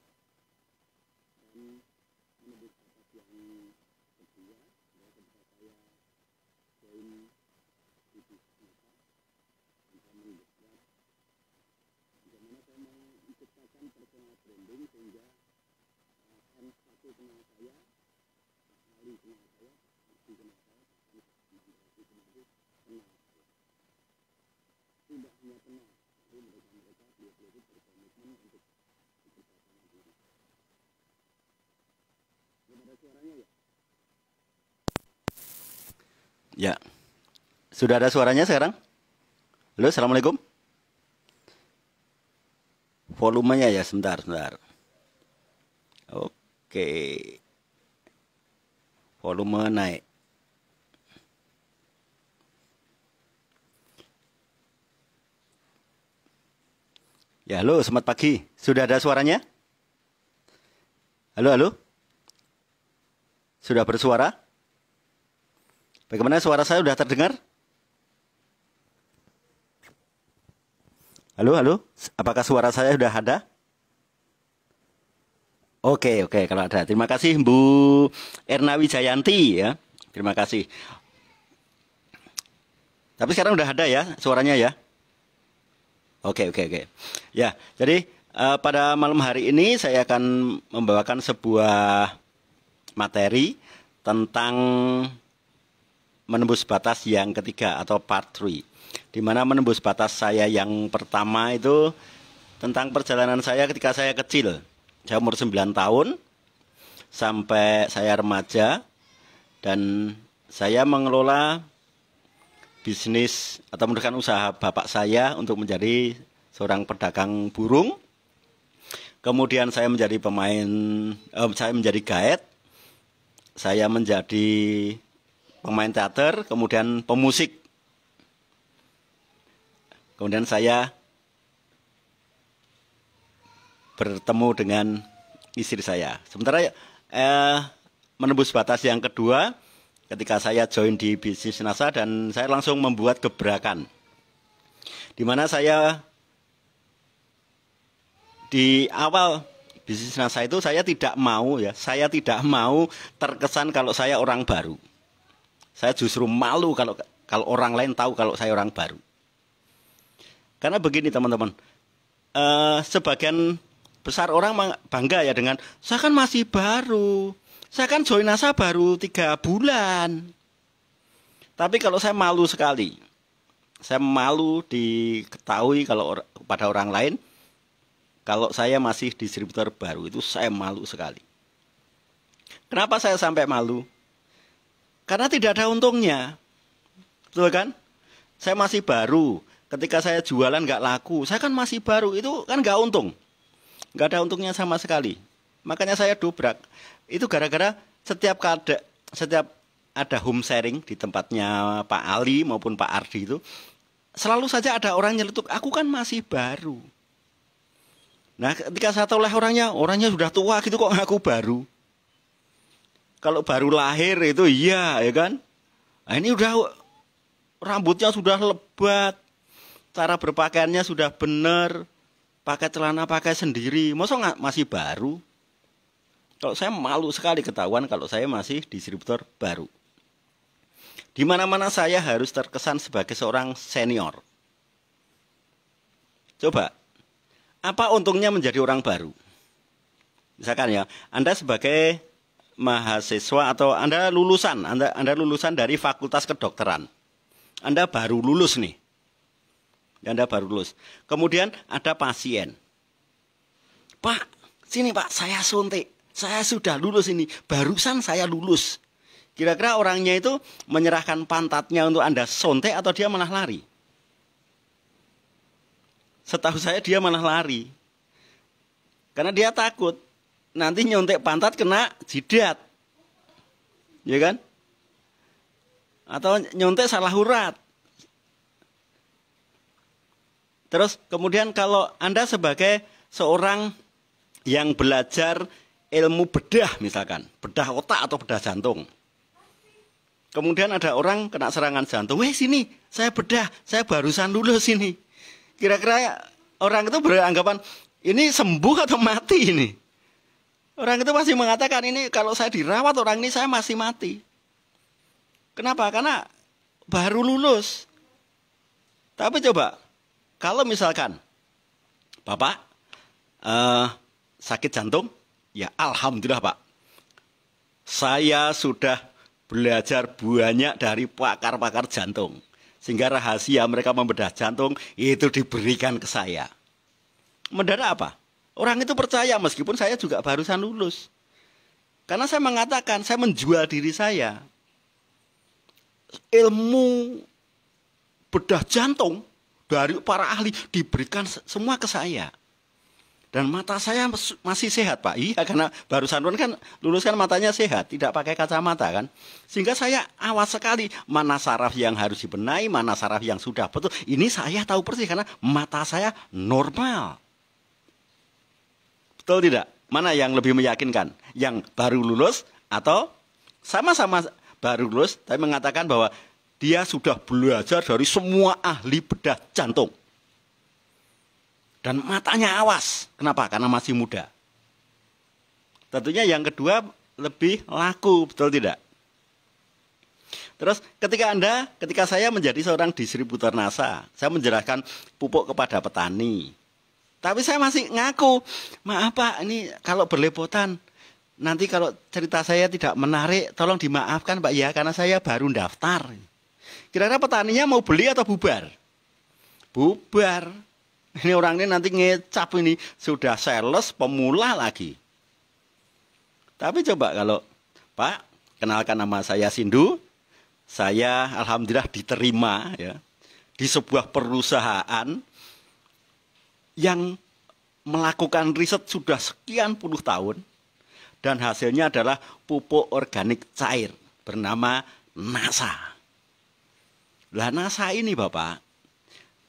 saja iya. dan menembus batas yang kedua ya ketika saya join di bisnis saya melihat bagaimana saya menciptakan personal branding sehingga akan uh, satu kenal saya ahli kenal saya ahli kenal saya bahkan kenal saya tidak hanya kenal tapi mereka Ya. Sudah ada suaranya sekarang? Halo, Assalamualaikum. Volumenya ya, sebentar, sebentar. Oke. Volume naik. Ya, halo, selamat pagi. Sudah ada suaranya? Halo, halo. Sudah bersuara? Bagaimana suara saya sudah terdengar? Halo, halo. Apakah suara saya sudah ada? Oke, oke kalau ada. Terima kasih Bu Ernawi Jayanti ya. Terima kasih. Tapi sekarang sudah ada ya suaranya ya. Oke, oke, oke. Ya, jadi uh, pada malam hari ini saya akan membawakan sebuah materi tentang menembus batas yang ketiga atau part 3. Di mana menembus batas saya yang pertama itu tentang perjalanan saya ketika saya kecil. Saya umur 9 tahun sampai saya remaja dan saya mengelola bisnis atau mendirikan usaha bapak saya untuk menjadi seorang pedagang burung. Kemudian saya menjadi pemain, eh, saya menjadi guide saya menjadi pemain teater, kemudian pemusik. Kemudian saya bertemu dengan istri saya. Sementara eh, menembus batas yang kedua ketika saya join di bisnis NASA dan saya langsung membuat gebrakan. Di mana saya di awal bisnis NASA itu saya tidak mau ya, saya tidak mau terkesan kalau saya orang baru. Saya justru malu kalau kalau orang lain tahu kalau saya orang baru. Karena begini teman-teman, uh, sebagian besar orang bangga ya dengan saya kan masih baru, saya kan join NASA baru tiga bulan. Tapi kalau saya malu sekali, saya malu diketahui kalau pada orang lain kalau saya masih distributor baru itu saya malu sekali. Kenapa saya sampai malu? Karena tidak ada untungnya. Betul kan? Saya masih baru. Ketika saya jualan nggak laku, saya kan masih baru. Itu kan nggak untung. Nggak ada untungnya sama sekali. Makanya saya dobrak. Itu gara-gara setiap kada, setiap ada home sharing di tempatnya Pak Ali maupun Pak Ardi itu selalu saja ada orang nyeletuk aku kan masih baru Nah, ketika saya tahu lah orangnya, orangnya sudah tua gitu kok aku baru. Kalau baru lahir itu iya, ya kan? Nah, ini udah rambutnya sudah lebat, cara berpakaiannya sudah benar, pakai celana pakai sendiri, masa nggak masih baru? Kalau saya malu sekali ketahuan kalau saya masih distributor baru. Di mana-mana saya harus terkesan sebagai seorang senior. Coba apa untungnya menjadi orang baru? Misalkan ya, Anda sebagai mahasiswa atau Anda lulusan, Anda, Anda lulusan dari fakultas kedokteran. Anda baru lulus nih. Anda baru lulus. Kemudian ada pasien. Pak, sini Pak, saya suntik. Saya sudah lulus ini. Barusan saya lulus. Kira-kira orangnya itu menyerahkan pantatnya untuk Anda suntik atau dia malah lari? Setahu saya dia malah lari. Karena dia takut nanti nyontek pantat kena jidat. Ya kan? Atau nyontek salah urat. Terus kemudian kalau Anda sebagai seorang yang belajar ilmu bedah misalkan, bedah otak atau bedah jantung. Kemudian ada orang kena serangan jantung, "Weh, sini, saya bedah, saya barusan lulus sini. Kira-kira orang itu beranggapan ini sembuh atau mati ini. Orang itu masih mengatakan ini kalau saya dirawat orang ini saya masih mati. Kenapa? Karena baru lulus. Tapi coba kalau misalkan Bapak uh, sakit jantung, ya alhamdulillah Pak. Saya sudah belajar banyak dari pakar-pakar jantung. Sehingga rahasia mereka membedah jantung itu diberikan ke saya. Mendadak apa? Orang itu percaya meskipun saya juga barusan lulus. Karena saya mengatakan saya menjual diri saya. Ilmu bedah jantung dari para ahli diberikan semua ke saya. Dan mata saya masih sehat, Pak. Iya, karena barusan pun kan lulus kan matanya sehat, tidak pakai kacamata kan. Sehingga saya awas sekali mana saraf yang harus dibenahi, mana saraf yang sudah betul. Ini saya tahu persis karena mata saya normal. Betul tidak? Mana yang lebih meyakinkan? Yang baru lulus atau sama-sama baru lulus tapi mengatakan bahwa dia sudah belajar dari semua ahli bedah jantung. Dan matanya awas. Kenapa? Karena masih muda. Tentunya yang kedua lebih laku, betul tidak? Terus ketika Anda, ketika saya menjadi seorang distributor NASA, saya menjelaskan pupuk kepada petani. Tapi saya masih ngaku, maaf Pak, ini kalau berlepotan, nanti kalau cerita saya tidak menarik, tolong dimaafkan Pak ya, karena saya baru daftar. Kira-kira petaninya mau beli atau bubar? Bubar. Ini orang ini nanti ngecap ini sudah sales pemula lagi. Tapi coba kalau Pak kenalkan nama saya Sindu, saya alhamdulillah diterima ya di sebuah perusahaan yang melakukan riset sudah sekian puluh tahun dan hasilnya adalah pupuk organik cair bernama NASA. Lah NASA ini Bapak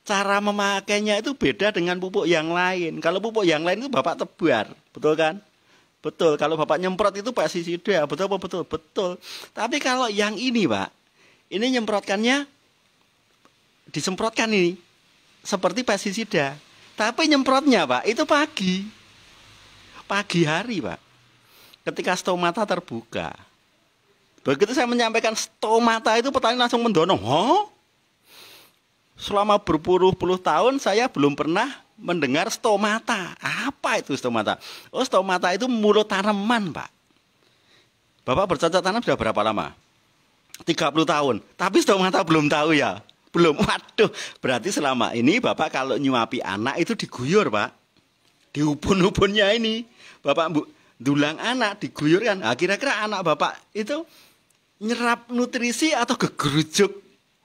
cara memakainya itu beda dengan pupuk yang lain. Kalau pupuk yang lain itu Bapak tebar, betul kan? Betul. Kalau Bapak nyemprot itu pestisida, betul apa betul? Betul. Tapi kalau yang ini, Pak, ini nyemprotkannya disemprotkan ini seperti pestisida. Tapi nyemprotnya, Pak, itu pagi. Pagi hari, Pak. Ketika stomata terbuka. Begitu saya menyampaikan stomata itu petani langsung mendonong selama berpuluh-puluh tahun saya belum pernah mendengar stomata. Apa itu stomata? Oh, stomata itu mulut tanaman, Pak. Bapak bercocok tanam sudah berapa lama? 30 tahun. Tapi stomata belum tahu ya. Belum. Waduh, berarti selama ini Bapak kalau nyuapi anak itu diguyur, Pak. Di diupun ubunnya ini. Bapak Bu dulang anak diguyurkan. Nah, kira-kira anak Bapak itu nyerap nutrisi atau kegerujuk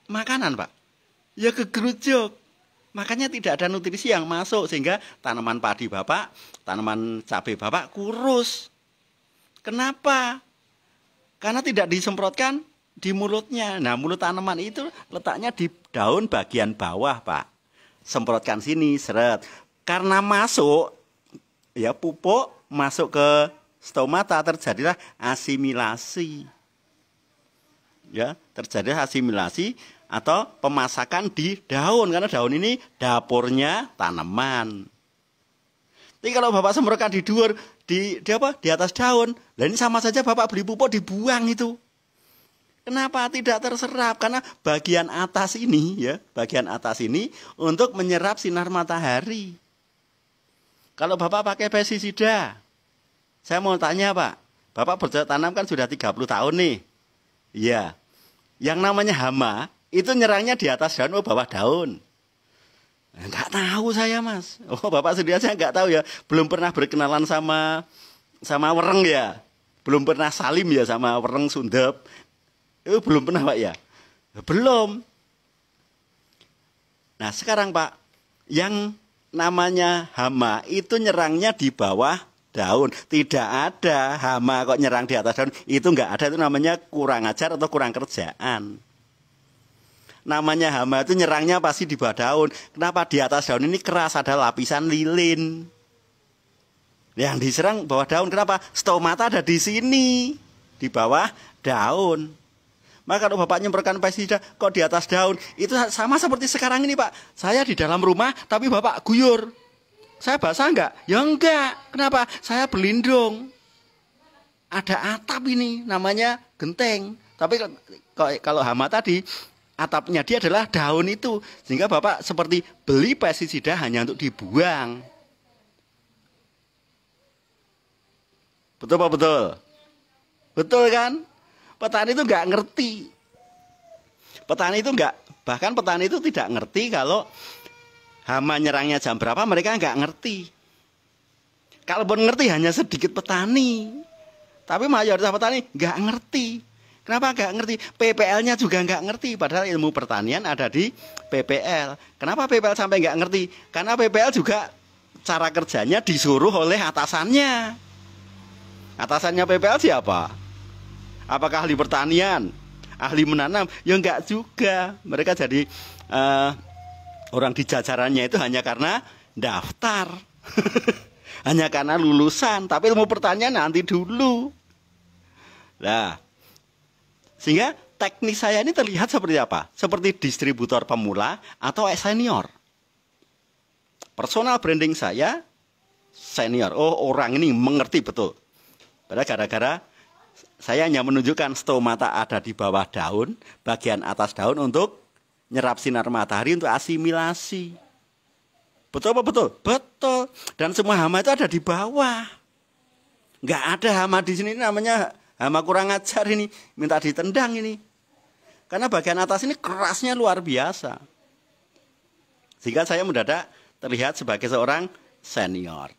makanan, Pak? ya kegerujuk. Makanya tidak ada nutrisi yang masuk sehingga tanaman padi Bapak, tanaman cabai Bapak kurus. Kenapa? Karena tidak disemprotkan di mulutnya. Nah, mulut tanaman itu letaknya di daun bagian bawah, Pak. Semprotkan sini, seret. Karena masuk ya pupuk masuk ke stomata terjadilah asimilasi. Ya, terjadilah asimilasi atau pemasakan di daun karena daun ini dapurnya tanaman. Tapi kalau bapak semprotkan di duar di, di apa di atas daun, dan ini sama saja bapak beli pupuk dibuang itu. Kenapa tidak terserap? Karena bagian atas ini ya, bagian atas ini untuk menyerap sinar matahari. Kalau bapak pakai pestisida, saya mau tanya pak, bapak tanam kan sudah 30 tahun nih, ya, Yang namanya hama itu nyerangnya di atas daun atau oh, bawah daun? Enggak nah, tahu saya mas. Oh bapak sendiri saya enggak tahu ya. Belum pernah berkenalan sama sama wereng ya. Belum pernah salim ya sama wereng sundep. Itu eh, belum pernah pak ya. Eh, belum. Nah sekarang pak, yang namanya hama itu nyerangnya di bawah daun. Tidak ada hama kok nyerang di atas daun. Itu enggak ada. Itu namanya kurang ajar atau kurang kerjaan namanya hama itu nyerangnya pasti di bawah daun. Kenapa di atas daun ini keras ada lapisan lilin. Yang diserang bawah daun kenapa? Stomata ada di sini di bawah daun. Maka kalau Bapak nyemprotkan pestisida kok di atas daun, itu sama seperti sekarang ini Pak. Saya di dalam rumah tapi Bapak guyur. Saya basah enggak? Ya enggak. Kenapa? Saya berlindung. Ada atap ini namanya genteng. Tapi kalau hama tadi atapnya dia adalah daun itu sehingga bapak seperti beli pestisida hanya untuk dibuang betul pak betul betul kan petani itu nggak ngerti petani itu nggak bahkan petani itu tidak ngerti kalau hama nyerangnya jam berapa mereka nggak ngerti Kalau kalaupun ngerti hanya sedikit petani tapi mayoritas petani nggak ngerti Kenapa nggak ngerti? PPL-nya juga nggak ngerti. Padahal ilmu pertanian ada di PPL. Kenapa PPL sampai nggak ngerti? Karena PPL juga cara kerjanya disuruh oleh atasannya. Atasannya PPL siapa? Apakah ahli pertanian? Ahli menanam? Ya nggak juga. Mereka jadi uh, orang di jajarannya itu hanya karena daftar. hanya karena lulusan. Tapi ilmu pertanian nanti dulu. Nah, sehingga teknik saya ini terlihat seperti apa? Seperti distributor pemula atau senior. Personal branding saya senior. Oh, orang ini mengerti betul. Padahal gara-gara saya hanya menunjukkan stomata ada di bawah daun, bagian atas daun untuk nyerap sinar matahari untuk asimilasi. Betul apa betul? Betul. Dan semua hama itu ada di bawah. Gak ada hama di sini namanya Hama kurang ajar ini, minta ditendang ini. Karena bagian atas ini kerasnya luar biasa. Sehingga saya mendadak terlihat sebagai seorang senior.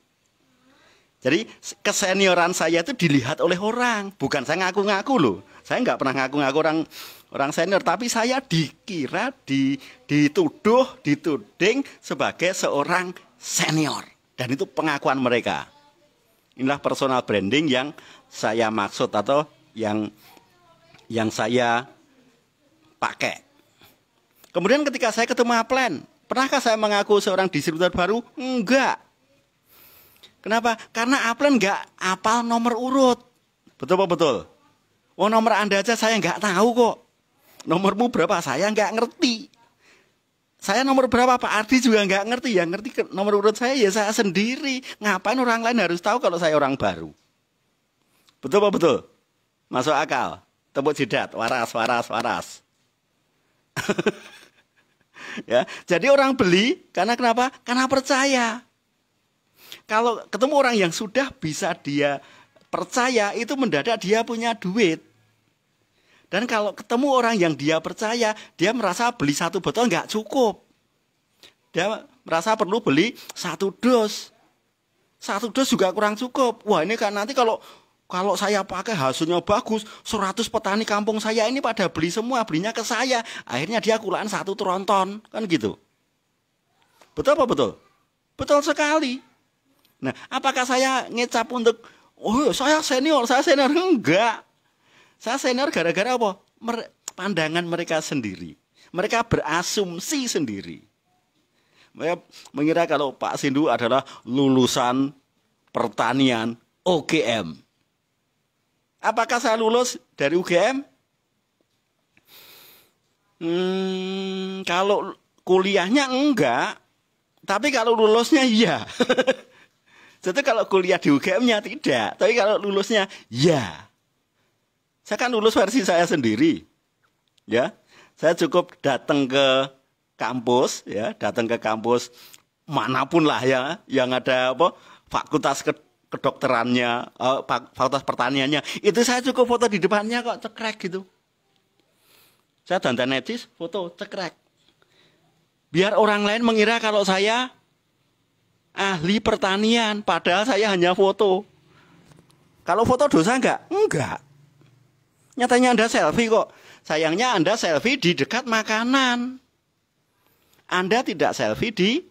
Jadi kesenioran saya itu dilihat oleh orang, bukan saya ngaku-ngaku loh. Saya nggak pernah ngaku-ngaku orang orang senior, tapi saya dikira, di, dituduh, dituding sebagai seorang senior. Dan itu pengakuan mereka. Inilah personal branding yang saya maksud atau yang yang saya pakai. Kemudian ketika saya ketemu Aplen, pernahkah saya mengaku seorang distributor baru? Enggak. Kenapa? Karena Aplen enggak apal nomor urut. Betul apa betul? Oh nomor Anda aja saya enggak tahu kok. Nomormu berapa? Saya enggak ngerti. Saya nomor berapa Pak Ardi juga enggak ngerti. Yang ngerti nomor urut saya ya saya sendiri. Ngapain orang lain harus tahu kalau saya orang baru? Betul apa betul? Masuk akal. Tepuk jidat, waras, waras, waras. ya, jadi orang beli karena kenapa? Karena percaya. Kalau ketemu orang yang sudah bisa dia percaya, itu mendadak dia punya duit. Dan kalau ketemu orang yang dia percaya, dia merasa beli satu botol nggak cukup. Dia merasa perlu beli satu dos. Satu dos juga kurang cukup. Wah ini kan nanti kalau kalau saya pakai hasilnya bagus, 100 petani kampung saya ini pada beli semua, belinya ke saya. Akhirnya dia kulaan satu tronton, kan gitu. Betul apa betul? Betul sekali. Nah, apakah saya ngecap untuk, oh saya senior, saya senior? Enggak. Saya senior gara-gara apa? Mer pandangan mereka sendiri. Mereka berasumsi sendiri. Mereka mengira kalau Pak Sindu adalah lulusan pertanian OGM. Apakah saya lulus dari UGM? Hmm, kalau kuliahnya enggak, tapi kalau lulusnya iya. Jadi kalau kuliah di UGM-nya tidak, tapi kalau lulusnya iya. Saya kan lulus versi saya sendiri. Ya. Saya cukup datang ke kampus ya, datang ke kampus manapun lah ya yang ada apa fakultas ke kedokterannya, uh, fakultas pertaniannya. Itu saya cukup foto di depannya kok cekrek gitu. Saya dan etis, foto cekrek. Biar orang lain mengira kalau saya ahli pertanian, padahal saya hanya foto. Kalau foto dosa enggak? Enggak. Nyatanya Anda selfie kok. Sayangnya Anda selfie di dekat makanan. Anda tidak selfie di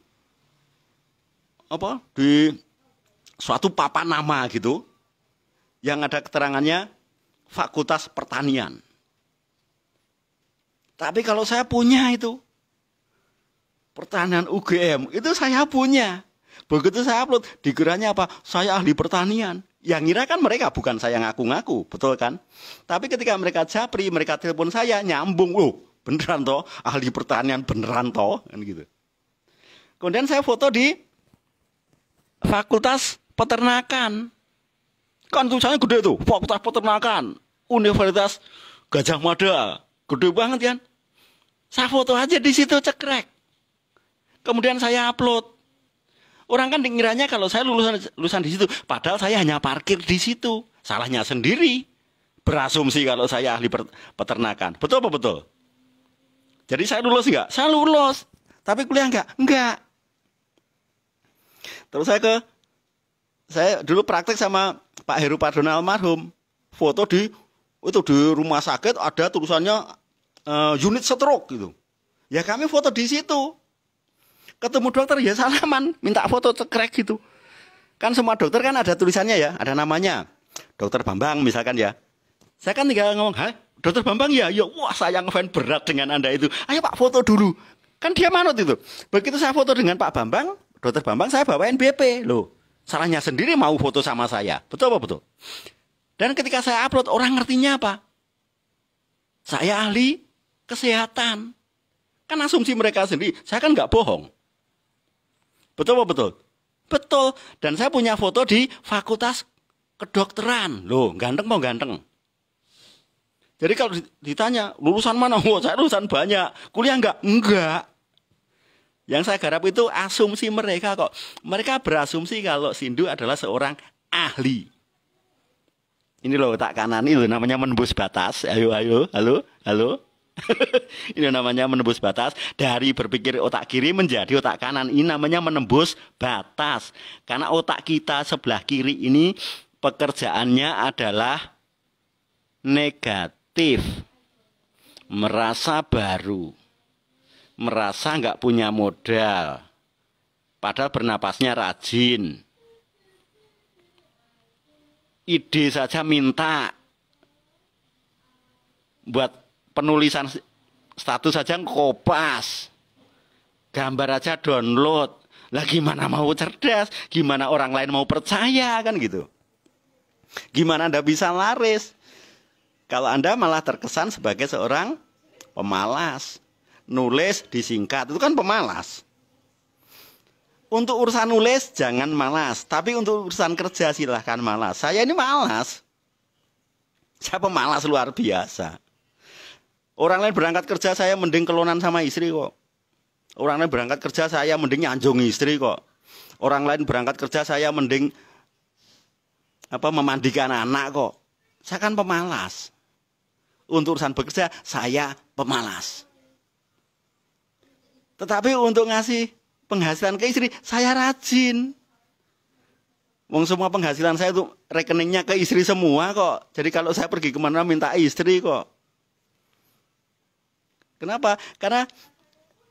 apa? Di suatu papan nama gitu yang ada keterangannya Fakultas Pertanian. Tapi kalau saya punya itu pertanian UGM itu saya punya. Begitu saya upload, dikiranya apa? Saya ahli pertanian. Yang ngira kan mereka bukan saya ngaku-ngaku, betul kan? Tapi ketika mereka japri, mereka telepon saya nyambung, loh beneran toh ahli pertanian beneran toh kan gitu. Kemudian saya foto di Fakultas peternakan. Kan tulisannya gede tuh, Fakultas Peternakan, Universitas Gajah Mada. Gede banget kan? Saya foto aja di situ cekrek. Kemudian saya upload. Orang kan ngiranya kalau saya lulusan lulusan di situ, padahal saya hanya parkir di situ. Salahnya sendiri. Berasumsi kalau saya ahli peternakan. Betul apa betul? Jadi saya lulus nggak? Saya lulus. Tapi kuliah enggak? Enggak. Terus saya ke saya dulu praktek sama Pak Heru Pardona almarhum. Foto di itu di rumah sakit ada tulisannya uh, unit stroke gitu. Ya kami foto di situ. Ketemu dokter ya salaman, minta foto cekrek gitu. Kan semua dokter kan ada tulisannya ya, ada namanya. Dokter Bambang misalkan ya. Saya kan tinggal ngomong, "Hah, Dokter Bambang ya, ya wah sayang fan berat dengan Anda itu. Ayo Pak foto dulu." Kan dia manut itu. Begitu saya foto dengan Pak Bambang, Dokter Bambang saya bawa BP loh. Salahnya sendiri mau foto sama saya. Betul apa betul? Dan ketika saya upload, orang ngertinya apa? Saya ahli kesehatan. Kan asumsi mereka sendiri. Saya kan nggak bohong. Betul apa betul? Betul. Dan saya punya foto di fakultas kedokteran. Loh, ganteng mau ganteng. Jadi kalau ditanya, lulusan mana? Oh, saya lulusan banyak. Kuliah enggak? Enggak. Yang saya garap itu asumsi mereka kok. Mereka berasumsi kalau Sindu adalah seorang ahli. Ini loh tak kanan itu namanya menembus batas. Ayo ayo, halo, halo. ini namanya menembus batas dari berpikir otak kiri menjadi otak kanan. Ini namanya menembus batas. Karena otak kita sebelah kiri ini pekerjaannya adalah negatif. Merasa baru merasa nggak punya modal, padahal bernapasnya rajin. Ide saja minta buat penulisan status saja kopas, gambar aja download. Lah gimana mau cerdas, gimana orang lain mau percaya kan gitu. Gimana Anda bisa laris? Kalau Anda malah terkesan sebagai seorang pemalas nulis disingkat itu kan pemalas. Untuk urusan nulis jangan malas, tapi untuk urusan kerja silahkan malas. Saya ini malas. Saya pemalas luar biasa. Orang lain berangkat kerja saya mending kelonan sama istri kok. Orang lain berangkat kerja saya mending nyanjung istri kok. Orang lain berangkat kerja saya mending apa memandikan anak kok. Saya kan pemalas. Untuk urusan bekerja saya pemalas. Tetapi untuk ngasih penghasilan ke istri, saya rajin. Wong semua penghasilan saya itu rekeningnya ke istri semua kok. Jadi kalau saya pergi kemana minta istri kok. Kenapa? Karena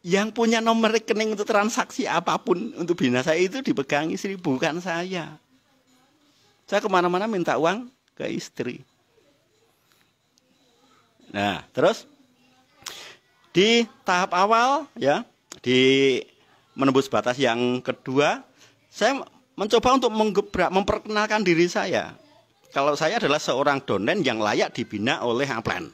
yang punya nomor rekening untuk transaksi apapun untuk bina saya itu dipegang istri, bukan saya. Saya kemana-mana minta uang ke istri. Nah, terus di tahap awal ya, di menembus batas yang kedua, saya mencoba untuk menggebrak, memperkenalkan diri saya. Kalau saya adalah seorang donen yang layak dibina oleh Aplan.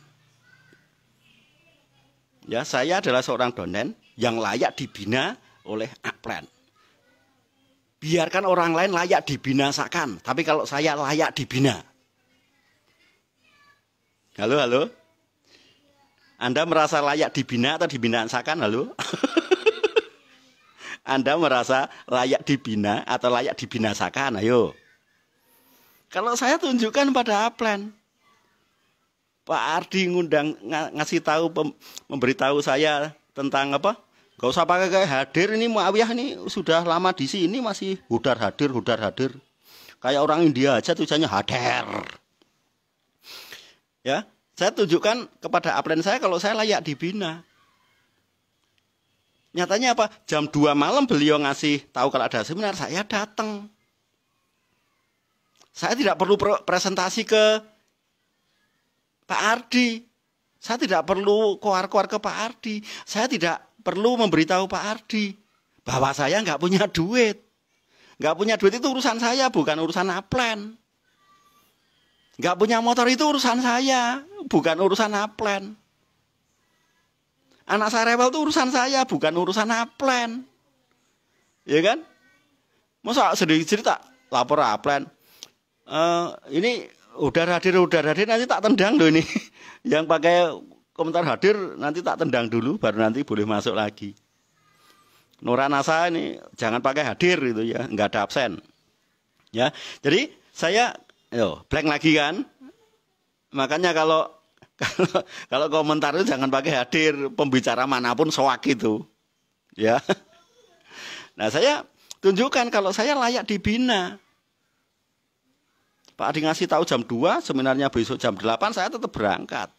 Ya, saya adalah seorang donen yang layak dibina oleh Aplan. Biarkan orang lain layak dibinasakan, tapi kalau saya layak dibina. Halo, halo. Anda merasa layak dibina atau dibinasakan, halo? Anda merasa layak dibina atau layak dibinasakan? Ayo. Kalau saya tunjukkan pada Aplen, Pak Ardi ngundang ngasih tahu memberitahu saya tentang apa? Gak usah pakai kayak hadir ini Muawiyah ini sudah lama di sini masih hudar hadir hudar hadir. Kayak orang India aja tujuannya hadir. Ya, saya tunjukkan kepada aplen saya kalau saya layak dibina. Nyatanya apa? Jam 2 malam beliau ngasih tahu kalau ada seminar, saya datang. Saya tidak perlu presentasi ke Pak Ardi. Saya tidak perlu koar-koar ke Pak Ardi. Saya tidak perlu memberitahu Pak Ardi bahwa saya nggak punya duit. Nggak punya duit itu urusan saya, bukan urusan Aplen. Nggak punya motor itu urusan saya, bukan urusan Aplen. Anak saya rewel itu urusan saya, bukan urusan aplen. Ya kan? Masa sedikit cerita lapor aplen. Uh, ini udah hadir, udah hadir nanti tak tendang loh ini. Yang pakai komentar hadir nanti tak tendang dulu baru nanti boleh masuk lagi. Nasa ini jangan pakai hadir gitu ya, nggak ada absen. Ya, jadi saya yo blank lagi kan. Makanya kalau kalau, komentar itu jangan pakai hadir pembicara manapun soak itu. Ya. Nah, saya tunjukkan kalau saya layak dibina. Pak Adi ngasih tahu jam 2, seminarnya besok jam 8, saya tetap berangkat.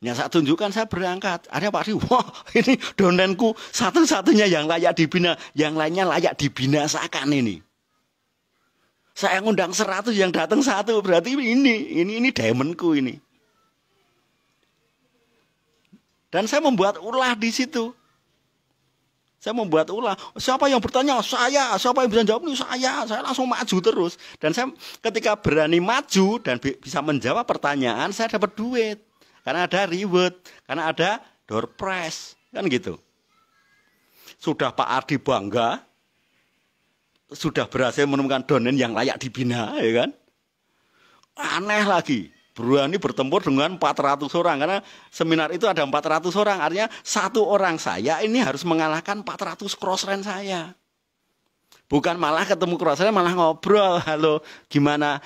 Yang saya tunjukkan saya berangkat. Ada Pak Adi, wah ini donenku satu-satunya yang layak dibina, yang lainnya layak dibinasakan ini. Saya ngundang seratus yang datang satu berarti ini ini ini diamondku ini. Dan saya membuat ulah di situ. Saya membuat ulah. Siapa yang bertanya? Saya. Siapa yang bisa jawab? Ini saya. Saya langsung maju terus. Dan saya ketika berani maju dan bisa menjawab pertanyaan, saya dapat duit. Karena ada reward, karena ada door prize, kan gitu. Sudah Pak Ardi bangga, sudah berhasil menemukan donen yang layak dibina, ya kan? Aneh lagi, berani bertempur dengan 400 orang karena seminar itu ada 400 orang, artinya satu orang saya ini harus mengalahkan 400 rank saya. Bukan malah ketemu crossrend malah ngobrol, halo gimana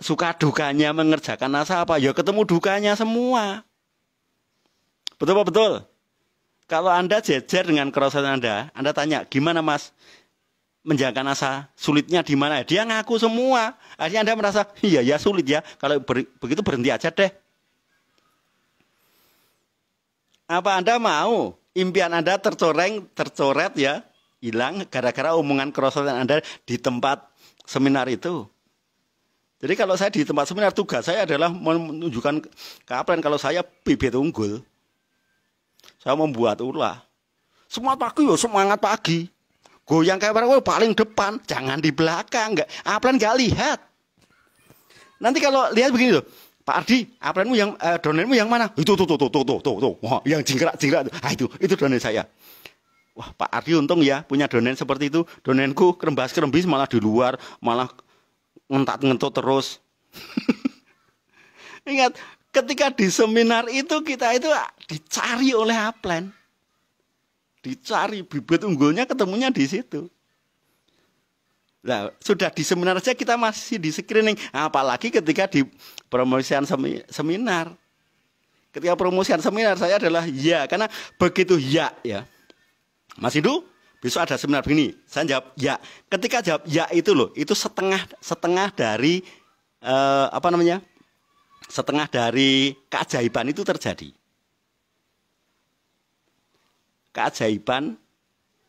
suka dukanya mengerjakan nasa apa? Ya ketemu dukanya semua. Betul apa betul? Kalau Anda jejer dengan crossrend Anda, Anda tanya, gimana Mas? menjaga nasa sulitnya di mana dia ngaku semua akhirnya anda merasa iya ya sulit ya kalau ber, begitu berhenti aja deh apa anda mau impian anda tercoreng tercoret ya hilang gara-gara omongan kerosotan anda di tempat seminar itu jadi kalau saya di tempat seminar tugas saya adalah menunjukkan kapan kalau saya bibit unggul saya membuat ulah semangat pagi ya, semangat pagi Goyang kayak orang, gue oh, paling depan, jangan di belakang, enggak. Aplan enggak lihat. Nanti kalau lihat begini tuh, Pak Ardi, aplanmu yang eh, donenmu yang mana? Itu tuh tuh tuh tuh tuh tuh tuh. Wah, yang jingkrak-jingkrak. Ah itu, itu donen saya. Wah, Pak Ardi untung ya punya donen seperti itu. Donenku kerembas-kerembis malah di luar, malah ngentak ngentut terus. Ingat, ketika di seminar itu kita itu ah, dicari oleh aplan dicari bibit unggulnya ketemunya di situ. Nah, sudah di seminar saja kita masih di screening, apalagi ketika di promosian seminar. Ketika promosian seminar saya adalah ya, karena begitu ya ya. Mas dulu besok ada seminar begini. Saya jawab ya. Ketika jawab ya itu loh, itu setengah setengah dari eh, apa namanya? Setengah dari keajaiban itu terjadi keajaiban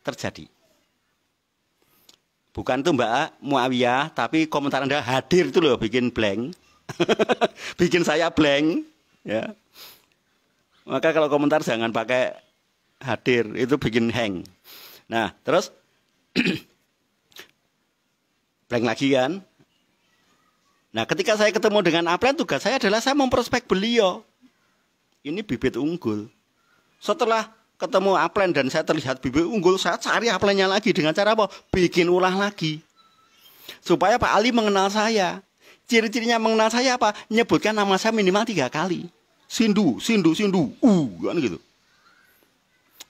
terjadi. Bukan tuh Mbak Muawiyah, tapi komentar Anda hadir itu loh bikin blank. bikin saya blank, ya. Maka kalau komentar jangan pakai hadir, itu bikin hang. Nah, terus blank lagi kan. Nah, ketika saya ketemu dengan Aplen, tugas saya adalah saya memprospek beliau. Ini bibit unggul. Setelah ketemu aplen dan saya terlihat bibit unggul, saya cari aplennya lagi dengan cara apa? Bikin ulah lagi. Supaya Pak Ali mengenal saya. Ciri-cirinya mengenal saya apa? Nyebutkan nama saya minimal tiga kali. Sindu, Sindu, Sindu, uh, kan gitu.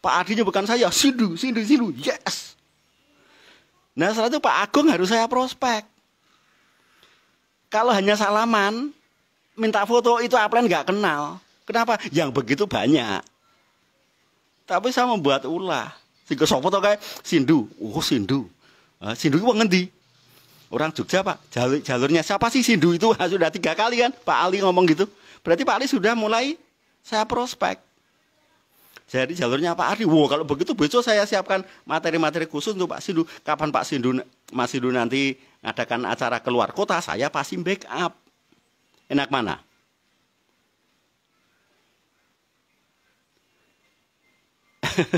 Pak Adi nyebutkan saya, Sindu, Sindu, Sindu, yes. Nah setelah itu Pak Agung harus saya prospek. Kalau hanya salaman, minta foto itu aplen nggak kenal. Kenapa? Yang begitu banyak tapi saya membuat ulah. si sapa to kae? Sindu. Oh, Sindu. Uh, sindu itu ngendi? Orang Jogja, Pak. Jalur jalurnya siapa sih Sindu itu? sudah tiga kali kan Pak Ali ngomong gitu. Berarti Pak Ali sudah mulai saya prospek. Jadi jalurnya Pak Ari. Wow, kalau begitu besok saya siapkan materi-materi khusus untuk Pak Sindu. Kapan Pak Sindu Mas Sindu nanti adakan acara keluar kota, saya pasti backup. Enak mana?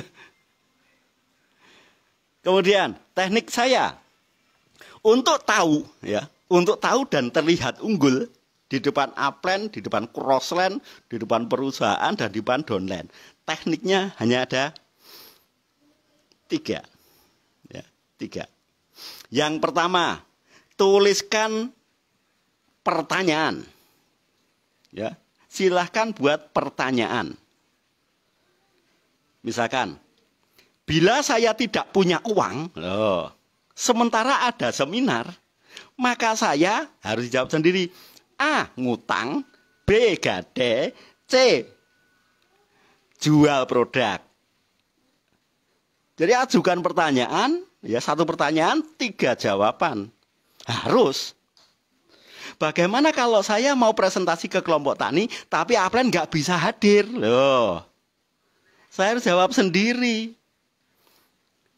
Kemudian teknik saya untuk tahu ya, untuk tahu dan terlihat unggul di depan upline, di depan crossline, di depan perusahaan dan di depan downline. Tekniknya hanya ada tiga, ya, tiga. Yang pertama, tuliskan pertanyaan. Ya, silahkan buat pertanyaan. Misalkan, bila saya tidak punya uang, loh, sementara ada seminar, maka saya harus jawab sendiri. A. Ngutang. B. Gade. C. Jual produk. Jadi ajukan pertanyaan, ya satu pertanyaan, tiga jawaban. Harus. Bagaimana kalau saya mau presentasi ke kelompok tani, tapi Aplen nggak bisa hadir? Loh, saya harus jawab sendiri.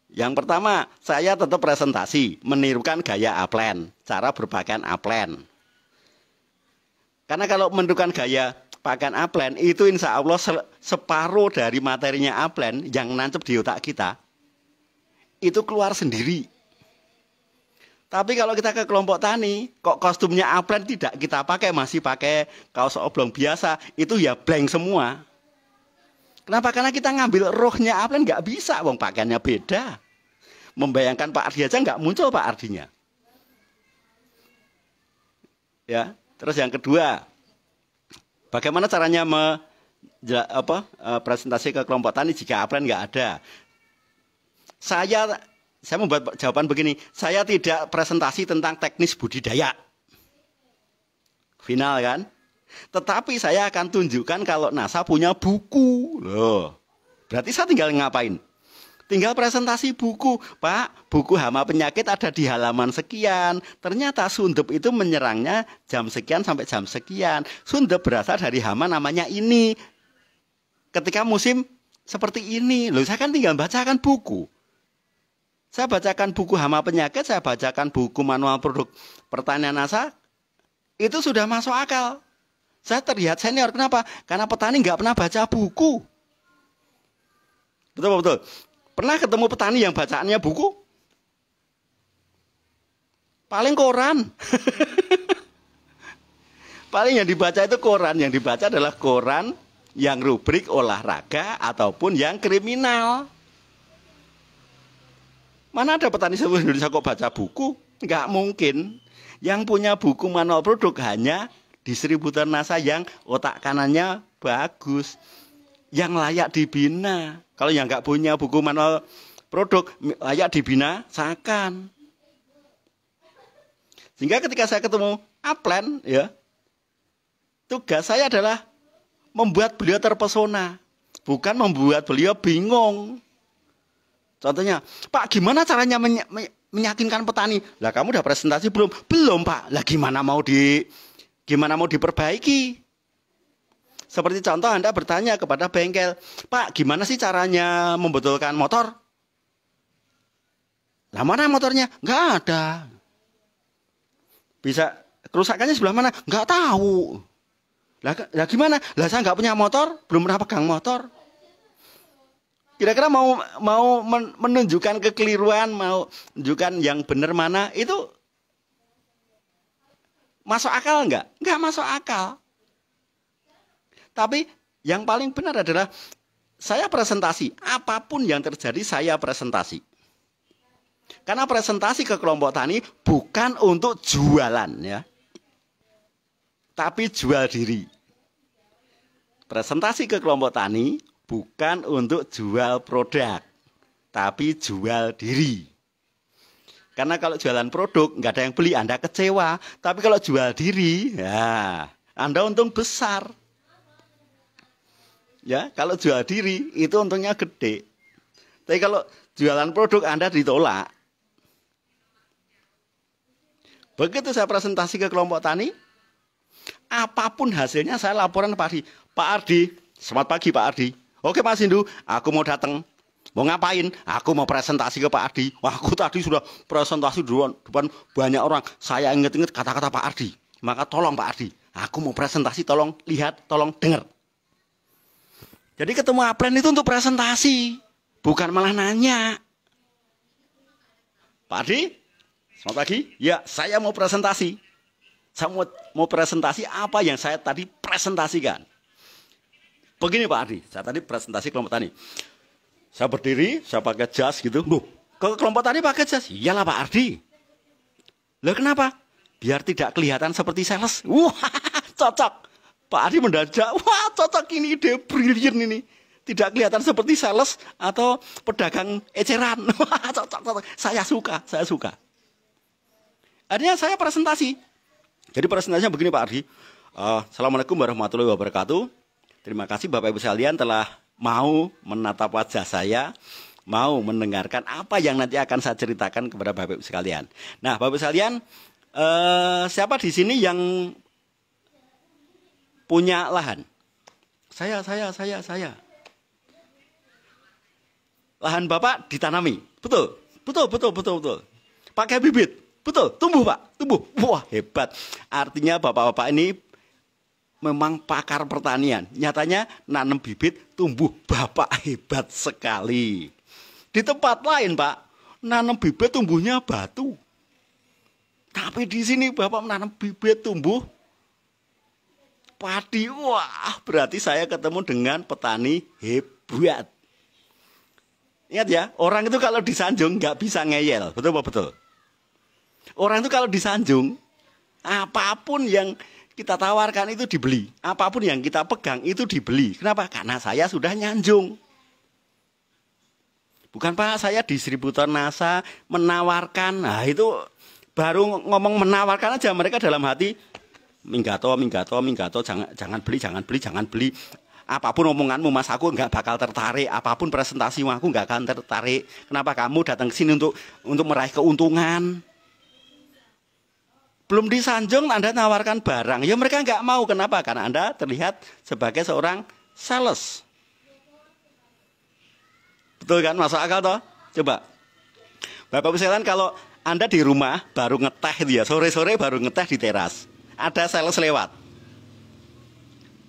Yang pertama, saya tetap presentasi, menirukan gaya aplen, cara berpakaian aplen. Karena kalau menirukan gaya pakaian aplen, itu insya Allah separuh dari materinya aplen yang nancep di otak kita, itu keluar sendiri. Tapi kalau kita ke kelompok tani, kok kostumnya aplen tidak kita pakai, masih pakai kaos oblong biasa, itu ya blank semua. Kenapa? Karena kita ngambil rohnya apa? nggak bisa, wong pakaiannya beda. Membayangkan Pak Ardi aja nggak muncul Pak Ardinya. Ya, terus yang kedua, bagaimana caranya me, apa, e, presentasi ke kelompok tani jika Aplen nggak ada? Saya saya membuat jawaban begini, saya tidak presentasi tentang teknis budidaya. Final kan? Tetapi saya akan tunjukkan kalau NASA punya buku. Loh. Berarti saya tinggal ngapain? Tinggal presentasi buku, Pak. Buku hama penyakit ada di halaman sekian. Ternyata sundep itu menyerangnya jam sekian sampai jam sekian. Sundep berasal dari hama namanya ini. Ketika musim seperti ini, loh saya kan tinggal bacakan buku. Saya bacakan buku hama penyakit, saya bacakan buku manual produk pertanian NASA. Itu sudah masuk akal. Saya terlihat senior. Kenapa? Karena petani nggak pernah baca buku. Betul betul. Pernah ketemu petani yang bacaannya buku? Paling koran. Paling yang dibaca itu koran. Yang dibaca adalah koran yang rubrik olahraga ataupun yang kriminal. Mana ada petani seluruh Indonesia kok baca buku? Nggak mungkin. Yang punya buku manual produk hanya distributor NASA yang otak kanannya bagus, yang layak dibina. Kalau yang nggak punya buku manual produk layak dibina, sakan. Sehingga ketika saya ketemu Aplen, ya tugas saya adalah membuat beliau terpesona, bukan membuat beliau bingung. Contohnya, Pak, gimana caranya meny- meyakinkan petani? Lah, kamu udah presentasi belum? Belum, Pak. Lah, gimana mau di Gimana mau diperbaiki? Seperti contoh Anda bertanya kepada bengkel, Pak gimana sih caranya membetulkan motor? Lah mana motornya? Gak ada. Bisa kerusakannya sebelah mana? Gak tahu. Lah, lah gimana? Lah saya gak punya motor, belum pernah pegang motor. Kira-kira mau mau menunjukkan kekeliruan, mau menunjukkan yang benar mana itu Masuk akal enggak? Enggak masuk akal. Tapi yang paling benar adalah saya presentasi, apapun yang terjadi saya presentasi. Karena presentasi ke kelompok tani bukan untuk jualan ya. Tapi jual diri. Presentasi ke kelompok tani bukan untuk jual produk, tapi jual diri. Karena kalau jualan produk nggak ada yang beli, Anda kecewa. Tapi kalau jual diri, ya, Anda untung besar. Ya, kalau jual diri itu untungnya gede. Tapi kalau jualan produk Anda ditolak. Begitu saya presentasi ke kelompok tani, apapun hasilnya saya laporan Pak Ardi. Pak Ardi, selamat pagi Pak Ardi. Oke Mas Hindu, aku mau datang. Mau ngapain? Aku mau presentasi ke Pak Ardi. Wah, aku tadi sudah presentasi di depan banyak orang. Saya inget-inget kata-kata Pak Ardi. Maka tolong Pak Ardi, aku mau presentasi tolong lihat, tolong dengar. Jadi ketemu Apren itu untuk presentasi, bukan malah nanya. Pak Ardi, selamat pagi. Ya, saya mau presentasi. Saya mau, mau presentasi apa yang saya tadi presentasikan. Begini Pak Ardi, saya tadi presentasi kelompok tani. Saya berdiri, saya pakai jas gitu. Loh, kalau kelompok tadi pakai jas? Iyalah Pak Ardi. Loh kenapa? Biar tidak kelihatan seperti sales. Wah, cocok. Pak Ardi mendadak, wah cocok ini ide brilian ini. Tidak kelihatan seperti sales atau pedagang eceran. Wah, cocok, cocok. Saya suka, saya suka. Akhirnya saya presentasi. Jadi presentasinya begini Pak Ardi. Uh, Assalamualaikum warahmatullahi wabarakatuh. Terima kasih Bapak Ibu sekalian telah mau menatap wajah saya, mau mendengarkan apa yang nanti akan saya ceritakan kepada Bapak Ibu sekalian. Nah, Bapak Ibu sekalian, eh, siapa di sini yang punya lahan? Saya, saya, saya, saya. Lahan Bapak ditanami. Betul. Betul, betul, betul, betul. Pakai bibit. Betul, tumbuh Pak, tumbuh. Wah, hebat. Artinya Bapak-bapak ini memang pakar pertanian. Nyatanya nanam bibit tumbuh bapak hebat sekali. Di tempat lain pak, nanam bibit tumbuhnya batu. Tapi di sini bapak menanam bibit tumbuh padi. Wah berarti saya ketemu dengan petani hebat. Ingat ya, orang itu kalau disanjung nggak bisa ngeyel. Betul Pak? Betul. Orang itu kalau disanjung, apapun yang kita tawarkan itu dibeli. Apapun yang kita pegang itu dibeli. Kenapa? Karena saya sudah nyanjung. Bukan Pak, saya distributor NASA menawarkan. Nah, itu baru ngomong menawarkan aja mereka dalam hati minggato, minggato, minggato, jangan jangan beli, jangan beli, jangan beli. Apapun omonganmu Mas aku nggak bakal tertarik, apapun presentasi aku nggak akan tertarik. Kenapa kamu datang ke sini untuk untuk meraih keuntungan? belum disanjung Anda tawarkan barang. Ya mereka nggak mau. Kenapa? Karena Anda terlihat sebagai seorang sales. Betul kan? Masuk akal toh? Coba. Bapak Ibu kalau Anda di rumah baru ngeteh dia, ya, sore-sore baru ngeteh di teras. Ada sales lewat.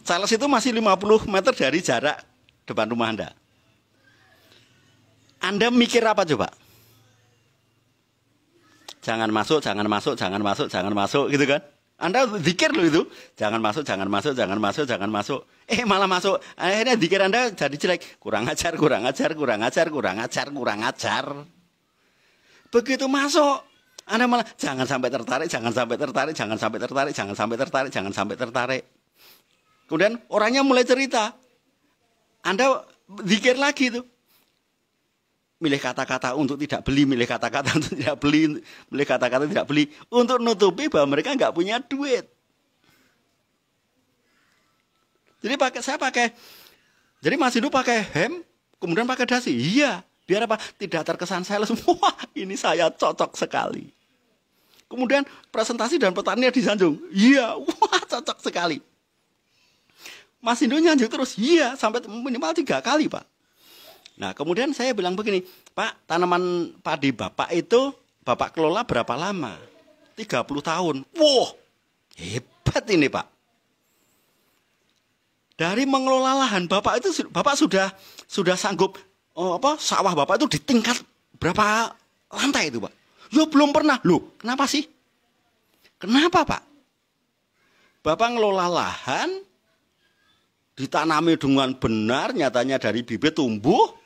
Sales itu masih 50 meter dari jarak depan rumah Anda. Anda mikir apa coba? jangan masuk, jangan masuk, jangan masuk, jangan masuk gitu kan. Anda zikir loh itu, jangan masuk, jangan masuk, jangan masuk, jangan masuk. Eh malah masuk, akhirnya zikir Anda jadi jelek. Kurang ajar, kurang ajar, kurang ajar, kurang ajar, kurang ajar. Begitu masuk, Anda malah jangan sampai tertarik, jangan sampai tertarik, jangan sampai tertarik, jangan sampai tertarik, jangan sampai tertarik. Kemudian orangnya mulai cerita. Anda zikir lagi tuh milih kata-kata untuk tidak beli, milih kata-kata untuk tidak beli, milih kata-kata tidak beli untuk nutupi bahwa mereka nggak punya duit. Jadi pakai saya pakai, jadi Mas Indu pakai hem, kemudian pakai dasi. Iya, biar apa? Tidak terkesan saya semua ini saya cocok sekali. Kemudian presentasi dan petani disanjung. Iya, wah cocok sekali. Mas dulu nyanjung terus, iya sampai minimal tiga kali pak. Nah, kemudian saya bilang begini, Pak, tanaman padi Bapak itu Bapak kelola berapa lama? 30 tahun. Wow, hebat ini Pak. Dari mengelola lahan Bapak itu Bapak sudah sudah sanggup oh, apa sawah Bapak itu di tingkat berapa lantai itu Pak? Yo belum pernah. Loh, kenapa sih? Kenapa Pak? Bapak ngelola lahan ditanami dengan benar, nyatanya dari bibit tumbuh,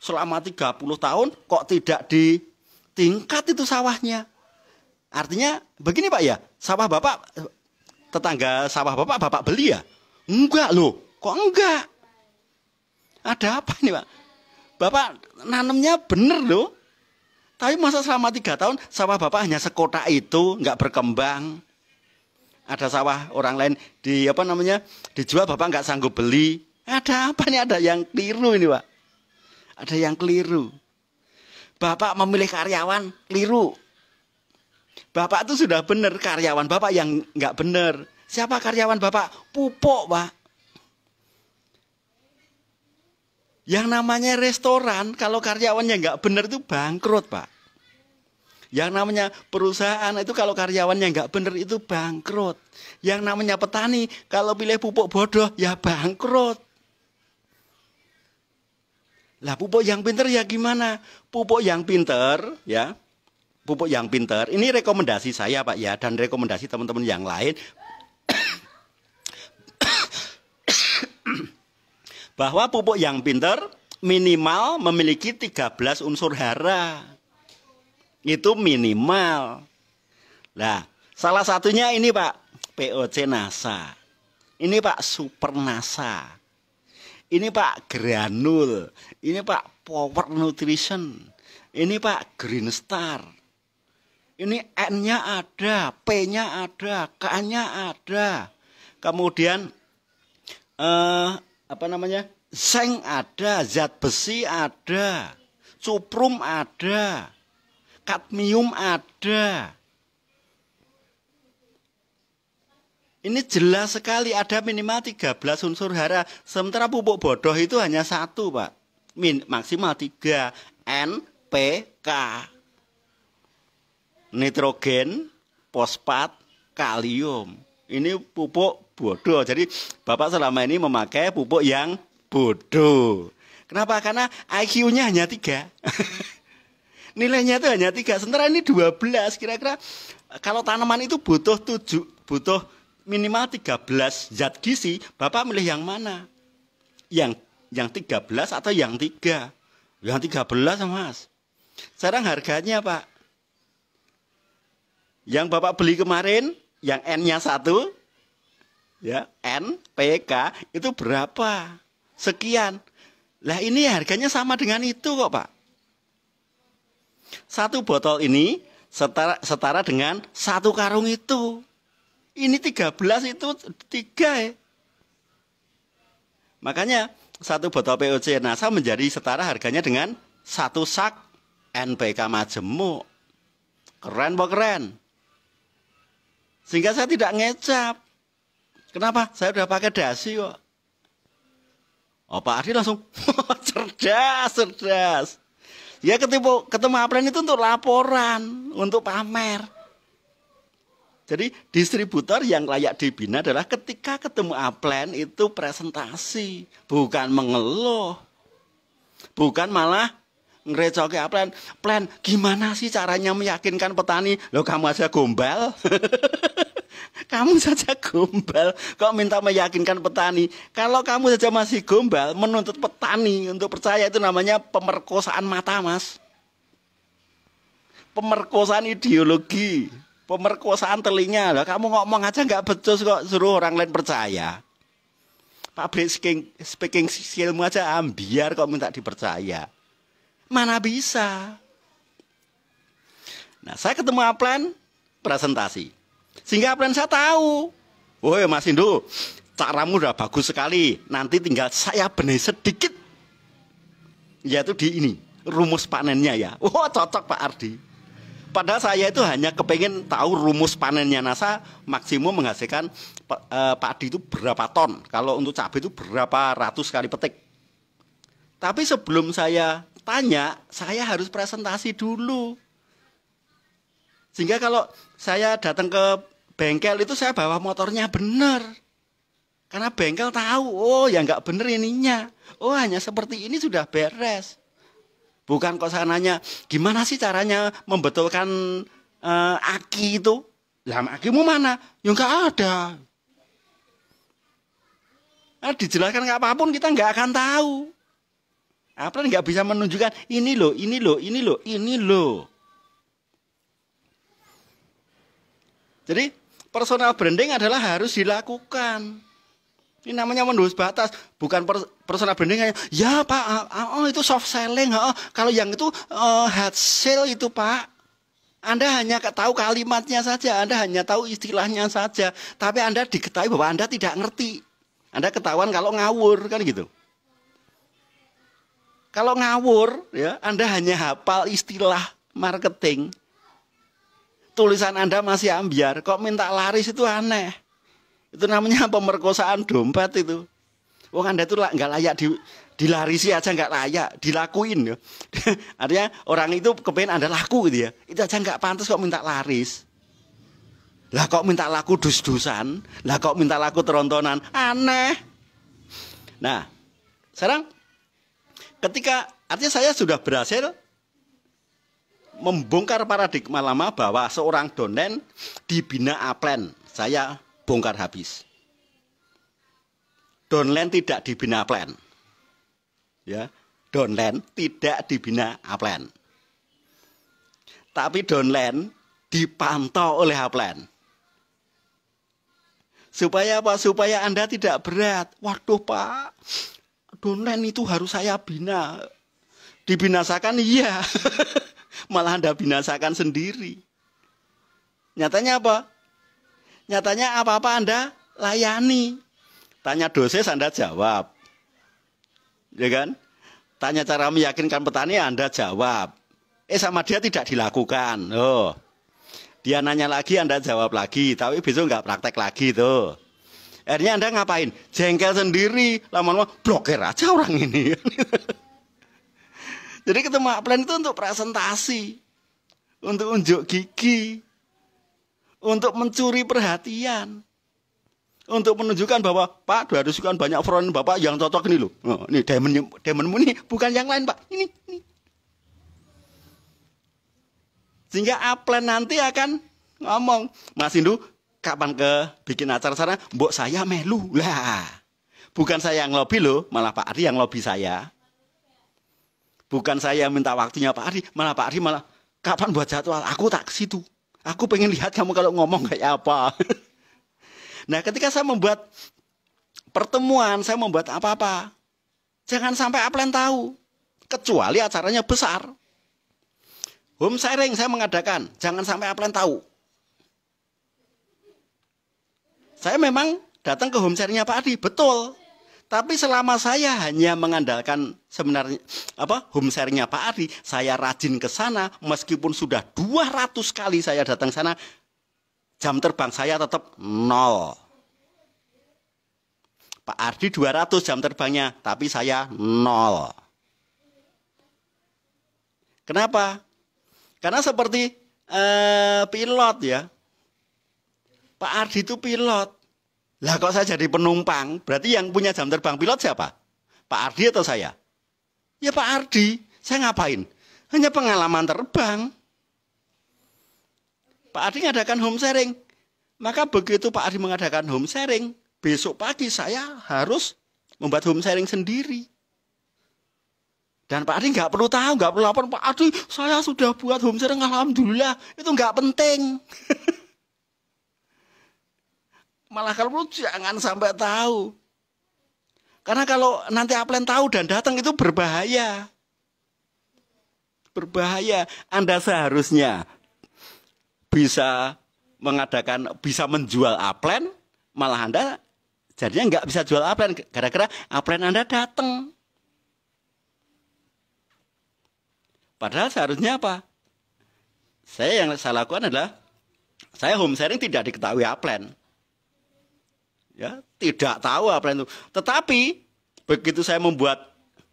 selama 30 tahun kok tidak ditingkat itu sawahnya. Artinya begini Pak ya, sawah Bapak tetangga sawah Bapak Bapak beli ya? Enggak loh, kok enggak? Ada apa nih Pak? Bapak nanamnya bener loh. Tapi masa selama tiga tahun sawah Bapak hanya sekotak itu, enggak berkembang. Ada sawah orang lain di apa namanya dijual Bapak enggak sanggup beli. Ada apa nih ada yang keliru ini Pak? ada yang keliru. Bapak memilih karyawan keliru. Bapak itu sudah benar karyawan bapak yang nggak benar. Siapa karyawan bapak? Pupuk pak. Yang namanya restoran kalau karyawannya nggak benar itu bangkrut pak. Yang namanya perusahaan itu kalau karyawannya nggak benar itu bangkrut. Yang namanya petani kalau pilih pupuk bodoh ya bangkrut. Lah pupuk yang pinter ya gimana? Pupuk yang pinter ya. Pupuk yang pinter. Ini rekomendasi saya Pak ya dan rekomendasi teman-teman yang lain bahwa pupuk yang pinter minimal memiliki 13 unsur hara. Itu minimal. Nah, salah satunya ini Pak, POC NASA. Ini Pak Super NASA. Ini Pak Granul ini Pak Power Nutrition, ini Pak Green Star. Ini N-nya ada, P-nya ada, K-nya ada. Kemudian eh apa namanya? Seng ada, zat besi ada, cuprum ada, kadmium ada. Ini jelas sekali ada minimal 13 unsur hara. Sementara pupuk bodoh itu hanya satu, Pak min maksimal 3 NPK nitrogen fosfat kalium ini pupuk bodoh jadi bapak selama ini memakai pupuk yang bodoh kenapa karena IQ-nya hanya tiga nilainya itu hanya tiga sementara ini 12 kira-kira kalau tanaman itu butuh tujuh butuh minimal 13 zat gizi bapak milih yang mana yang yang 13 atau yang 3? Yang 13 mas. Sekarang harganya pak. Yang bapak beli kemarin, yang N-nya satu, ya N, P, K, itu berapa? Sekian. Lah ini harganya sama dengan itu kok pak. Satu botol ini setara, setara dengan satu karung itu. Ini 13 itu tiga ya. Makanya satu botol POC NASA menjadi setara harganya dengan satu sak NPK majemuk. Keren po keren. Sehingga saya tidak ngecap. Kenapa? Saya udah pakai dasi kok. Oh Pak Adi langsung cerdas, cerdas. Ya ketemu ketemu Aplen itu untuk laporan, untuk pamer. Jadi distributor yang layak dibina adalah ketika ketemu upline itu presentasi, bukan mengeluh. Bukan malah ngerecoki upline, plan gimana sih caranya meyakinkan petani? Loh kamu aja gombal. kamu saja gombal, kok minta meyakinkan petani? Kalau kamu saja masih gombal, menuntut petani untuk percaya itu namanya pemerkosaan mata, Mas. Pemerkosaan ideologi pemerkosaan telinga lah. Kamu ngomong aja nggak becus kok suruh orang lain percaya. Public speaking, speaking skillmu aja ambiar ah, kok minta dipercaya. Mana bisa? Nah, saya ketemu Aplan presentasi. Sehingga Aplan saya tahu. Woi Mas Indo, caramu udah bagus sekali. Nanti tinggal saya benih sedikit. Yaitu di ini, rumus panennya ya. Wah, oh, cocok Pak Ardi. Padahal saya itu hanya kepengen tahu rumus panennya NASA maksimum menghasilkan uh, eh, padi itu berapa ton. Kalau untuk cabai itu berapa ratus kali petik. Tapi sebelum saya tanya, saya harus presentasi dulu. Sehingga kalau saya datang ke bengkel itu saya bawa motornya benar. Karena bengkel tahu, oh ya nggak bener ininya. Oh hanya seperti ini sudah beres. Bukan kok saya nanya, gimana sih caranya membetulkan uh, aki itu? aki akimu mana? Ya enggak ada. Nah, dijelaskan nggak apapun kita nggak akan tahu. Apalagi nggak bisa menunjukkan ini loh, ini loh, ini loh, ini loh. Jadi personal branding adalah harus dilakukan. Ini namanya menembus batas, bukan per, personal branding. Ya Pak, ah, ah, oh itu soft selling. Ah, oh, kalau yang itu oh, eh, hard sell itu Pak. Anda hanya tahu kalimatnya saja, Anda hanya tahu istilahnya saja, tapi Anda diketahui bahwa Anda tidak ngerti. Anda ketahuan kalau ngawur kan gitu. Kalau ngawur ya, Anda hanya hafal istilah marketing. Tulisan Anda masih ambiar, kok minta laris itu aneh. Itu namanya pemerkosaan dompet itu. Wong Anda itu nggak layak di, dilarisi aja nggak layak, dilakuin ya. Artinya orang itu kepengen Anda laku gitu ya. Itu aja nggak pantas kok minta laris. Lah kok minta laku dus-dusan, lah kok minta laku terontonan, aneh. Nah, sekarang ketika artinya saya sudah berhasil membongkar paradigma lama bahwa seorang donen dibina aplen. Saya bongkar habis. Downland tidak dibina plan. Ya, downland tidak dibina plan. Tapi downland dipantau oleh plan. Supaya apa? Supaya Anda tidak berat. Waduh, Pak. Downland itu harus saya bina. Dibinasakan iya. Malah Anda binasakan sendiri. Nyatanya apa? Nyatanya apa-apa Anda layani. Tanya dosis Anda jawab. Ya kan? Tanya cara meyakinkan petani Anda jawab. Eh sama dia tidak dilakukan. Oh. Dia nanya lagi Anda jawab lagi, tapi besok nggak praktek lagi tuh. Akhirnya Anda ngapain? Jengkel sendiri, lama-lama blokir aja orang ini. Jadi ketemu plan itu untuk presentasi, untuk unjuk gigi, untuk mencuri perhatian. Untuk menunjukkan bahwa Pak Dua sukan banyak front Bapak yang cocok ini loh. Oh, ini diamond diamondmu ini bukan yang lain Pak. Ini, ini. Sehingga upline nanti akan ngomong, Mas Indu, kapan ke bikin acara sana? Mbok saya melu lah. Bukan saya yang lobby loh, malah Pak Ari yang lobby saya. Bukan saya yang minta waktunya Pak Ari, malah Pak Ari malah kapan buat jadwal? Aku tak ke situ. Aku pengen lihat kamu kalau ngomong kayak apa. nah, ketika saya membuat pertemuan, saya membuat apa-apa. Jangan sampai aplen tahu. Kecuali acaranya besar. Home sharing saya mengadakan, jangan sampai aplen tahu. Saya memang datang ke home sharingnya Pak Adi, betul. Tapi selama saya hanya mengandalkan sebenarnya apa home sharingnya Pak Ari, saya rajin ke sana meskipun sudah 200 kali saya datang sana, jam terbang saya tetap nol. Pak Ardi 200 jam terbangnya, tapi saya nol. Kenapa? Karena seperti eh, pilot ya. Pak Ardi itu pilot. Lah kok saya jadi penumpang, berarti yang punya jam terbang pilot siapa? Pak Ardi atau saya? Ya Pak Ardi, saya ngapain? Hanya pengalaman terbang. Pak Ardi mengadakan home sharing. Maka begitu Pak Ardi mengadakan home sharing, besok pagi saya harus membuat home sharing sendiri. Dan Pak Ardi nggak perlu tahu, nggak perlu lapor Pak Ardi, saya sudah buat home sharing, alhamdulillah itu nggak penting. Malah kalau jangan sampai tahu. Karena kalau nanti Aplen tahu dan datang itu berbahaya. Berbahaya. Anda seharusnya bisa mengadakan, bisa menjual Aplen, malah Anda jadinya nggak bisa jual Aplen. Gara-gara Aplen Anda datang. Padahal seharusnya apa? Saya yang saya lakukan adalah saya home sharing tidak diketahui Aplen ya tidak tahu apa itu. Tetapi begitu saya membuat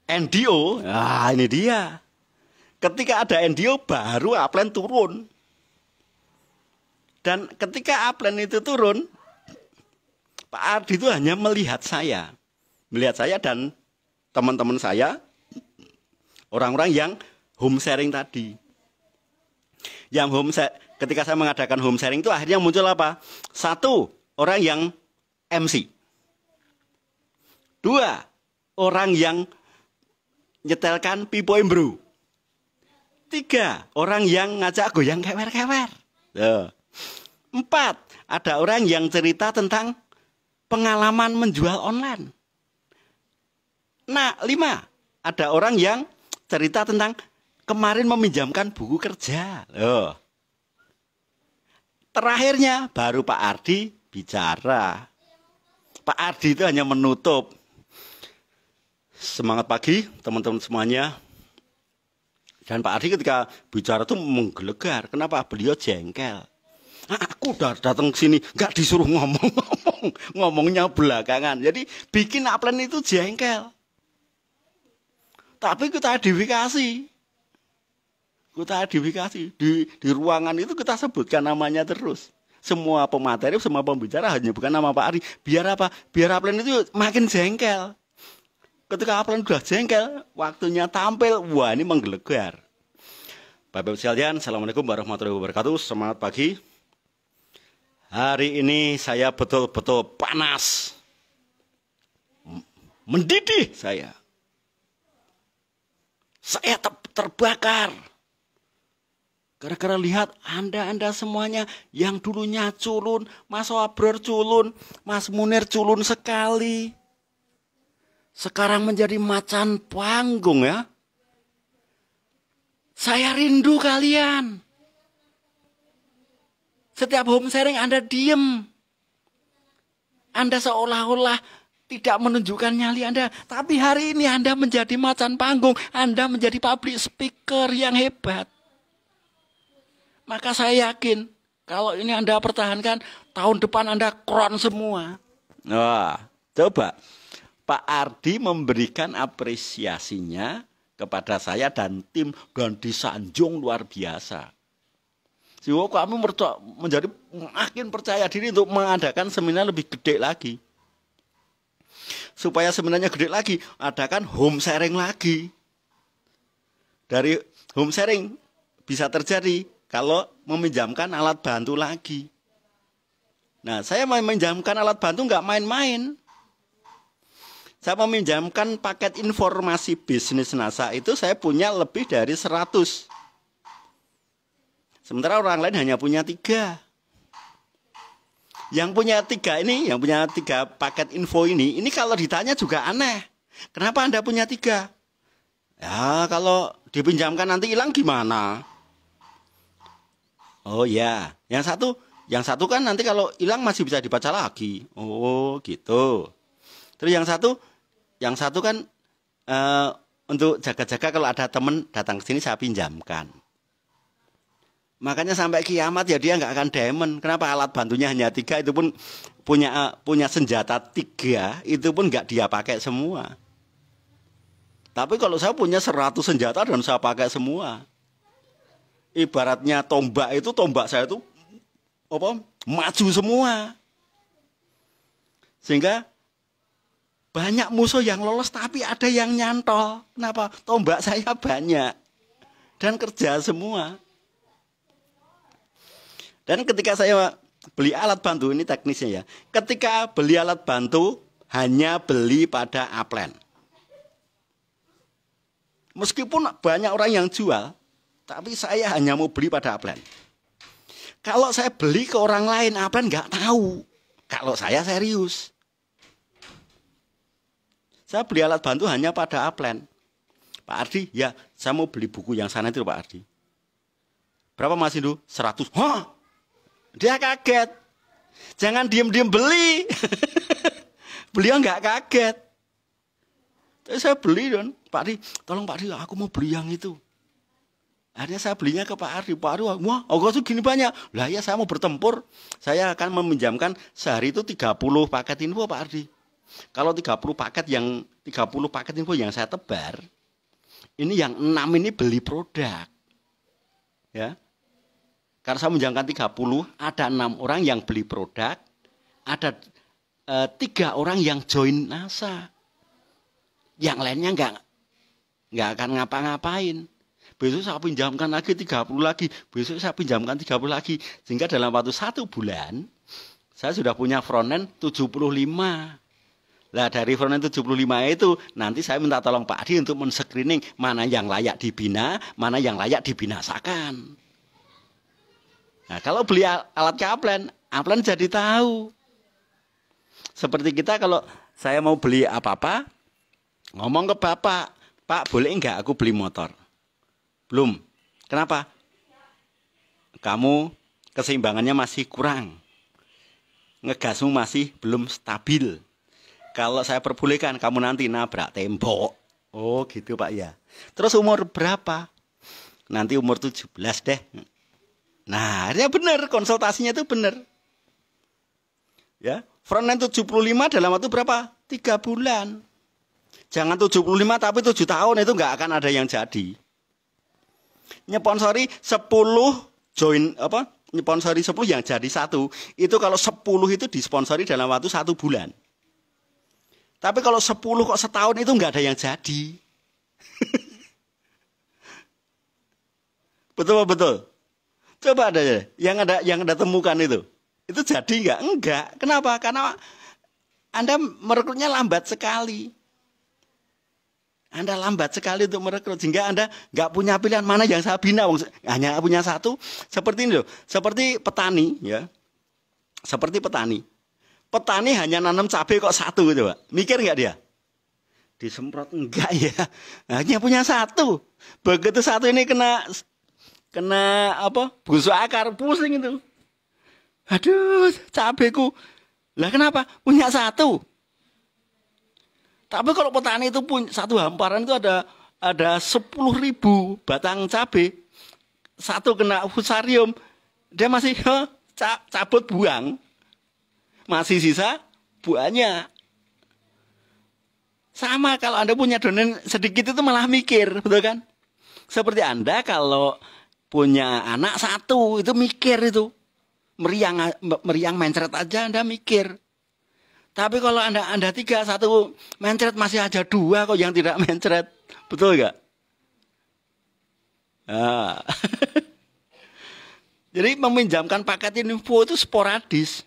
NDO, ah ini dia. Ketika ada NDO baru upline turun. Dan ketika upline itu turun, Pak Ardi itu hanya melihat saya. Melihat saya dan teman-teman saya, orang-orang yang home sharing tadi. Yang home ketika saya mengadakan home sharing itu akhirnya muncul apa? Satu, orang yang MC. Dua, orang yang nyetelkan Pipo imbru. Tiga, orang yang ngajak goyang kewer-kewer. Empat, ada orang yang cerita tentang pengalaman menjual online. Nah, lima, ada orang yang cerita tentang kemarin meminjamkan buku kerja. Loh. Terakhirnya baru Pak Ardi bicara Pak Ardi itu hanya menutup. Semangat pagi teman-teman semuanya. Dan Pak Ardi ketika bicara itu menggelegar. Kenapa? Beliau jengkel. nah, aku udah datang ke sini gak disuruh ngomong-ngomong, ngomongnya belakangan. Jadi bikin upline itu jengkel. Tapi kita edifikasi. Kita edifikasi di di ruangan itu kita sebutkan namanya terus semua pemateri, semua pembicara hanya bukan nama Pak Ari. Biar apa? Biar upline itu makin jengkel. Ketika upline sudah jengkel, waktunya tampil, wah ini menggelegar. Bapak-Ibu sekalian, Assalamualaikum warahmatullahi wabarakatuh. Semangat pagi. Hari ini saya betul-betul panas. Mendidih saya. Saya terbakar. Gara-gara lihat Anda-Anda semuanya yang dulunya culun, Mas Wabror culun, Mas Munir culun sekali. Sekarang menjadi macan panggung ya. Saya rindu kalian. Setiap home sharing Anda diem. Anda seolah-olah tidak menunjukkan nyali Anda. Tapi hari ini Anda menjadi macan panggung. Anda menjadi public speaker yang hebat. Maka saya yakin kalau ini Anda pertahankan, tahun depan Anda kron semua. Wah, coba Pak Ardi memberikan apresiasinya kepada saya dan tim dan disanjung luar biasa. Siwo kami menjadi makin percaya diri untuk mengadakan seminar lebih gede lagi. Supaya seminarnya gede lagi, adakan home sharing lagi. Dari home sharing bisa terjadi kalau meminjamkan alat bantu lagi. Nah, saya meminjamkan alat bantu nggak main-main. Saya meminjamkan paket informasi bisnis NASA itu saya punya lebih dari 100. Sementara orang lain hanya punya tiga. Yang punya tiga ini, yang punya tiga paket info ini, ini kalau ditanya juga aneh. Kenapa Anda punya tiga? Ya, kalau dipinjamkan nanti hilang gimana? Oh ya, yang satu, yang satu kan nanti kalau hilang masih bisa dibaca lagi. Oh gitu. Terus yang satu, yang satu kan uh, untuk jaga-jaga kalau ada temen datang ke sini saya pinjamkan. Makanya sampai kiamat ya dia nggak akan demen. Kenapa alat bantunya hanya tiga itu pun punya eh, punya senjata tiga itu pun nggak dia pakai semua. Tapi kalau saya punya seratus senjata dan saya pakai semua, ibaratnya tombak itu tombak saya itu apa maju semua sehingga banyak musuh yang lolos tapi ada yang nyantol kenapa tombak saya banyak dan kerja semua dan ketika saya beli alat bantu ini teknisnya ya ketika beli alat bantu hanya beli pada aplen meskipun banyak orang yang jual tapi saya hanya mau beli pada Aplan. Kalau saya beli ke orang lain, Aplan nggak tahu. Kalau saya serius. Saya beli alat bantu hanya pada Aplan. Pak Ardi, ya saya mau beli buku yang sana itu Pak Ardi. Berapa Mas Indu? 100. Hah? Dia kaget. Jangan diem-diem beli. Beliau nggak kaget. saya beli don, Pak Ardi, tolong Pak Ardi, aku mau beli yang itu. Akhirnya saya belinya ke Pak Ardi. Pak Ardi, wah, ongkos itu gini banyak. Lah ya saya mau bertempur, saya akan meminjamkan sehari itu 30 paket info Pak Ardi. Kalau 30 paket yang 30 paket info yang saya tebar, ini yang 6 ini beli produk. Ya. Karena saya menjangkan 30, ada enam orang yang beli produk, ada eh, tiga e, orang yang join NASA. Yang lainnya nggak nggak akan ngapa-ngapain besok saya pinjamkan lagi 30 lagi, besok saya pinjamkan 30 lagi. Sehingga dalam waktu satu bulan, saya sudah punya front end 75. Nah dari front end 75 itu nanti saya minta tolong Pak Adi untuk men-screening mana yang layak dibina, mana yang layak dibinasakan. Nah, kalau beli alat kaplen, kaplan jadi tahu. Seperti kita kalau saya mau beli apa-apa, ngomong ke bapak, Pak boleh enggak aku beli motor? Belum. Kenapa? Kamu keseimbangannya masih kurang. Ngegasmu masih belum stabil. Kalau saya perbolehkan kamu nanti nabrak tembok. Oh, gitu Pak ya. Terus umur berapa? Nanti umur 17 deh. Nah, ya benar konsultasinya itu benar. Ya, front end 75 dalam waktu berapa? 3 bulan. Jangan 75 tapi 7 tahun itu nggak akan ada yang jadi nyeponsori 10 join apa nyeponsori 10 yang jadi satu itu kalau 10 itu disponsori dalam waktu satu bulan tapi kalau 10 kok setahun itu nggak ada yang jadi betul betul coba ada ya, yang ada yang ada temukan itu itu jadi nggak enggak kenapa karena anda merekrutnya lambat sekali anda lambat sekali untuk merekrut sehingga Anda nggak punya pilihan mana yang saya bina, hanya punya satu. Seperti ini loh, seperti petani ya, seperti petani. Petani hanya nanam cabai kok satu gitu pak, mikir nggak dia? Disemprot enggak ya, hanya punya satu. Begitu satu ini kena kena apa busuk akar pusing itu. Aduh, cabeku. Lah kenapa? Punya satu. Tapi kalau petani itu pun satu hamparan itu ada ada sepuluh ribu batang cabai, satu kena fusarium, dia masih huh, cabut buang, masih sisa buahnya. Sama kalau Anda punya donen sedikit itu malah mikir, betul kan? Seperti Anda kalau punya anak satu itu mikir itu. Meriang meriang mencret aja Anda mikir. Tapi kalau anda anda tiga satu mencret masih aja dua kok yang tidak mencret, betul nggak? Nah. Jadi meminjamkan paket info itu sporadis.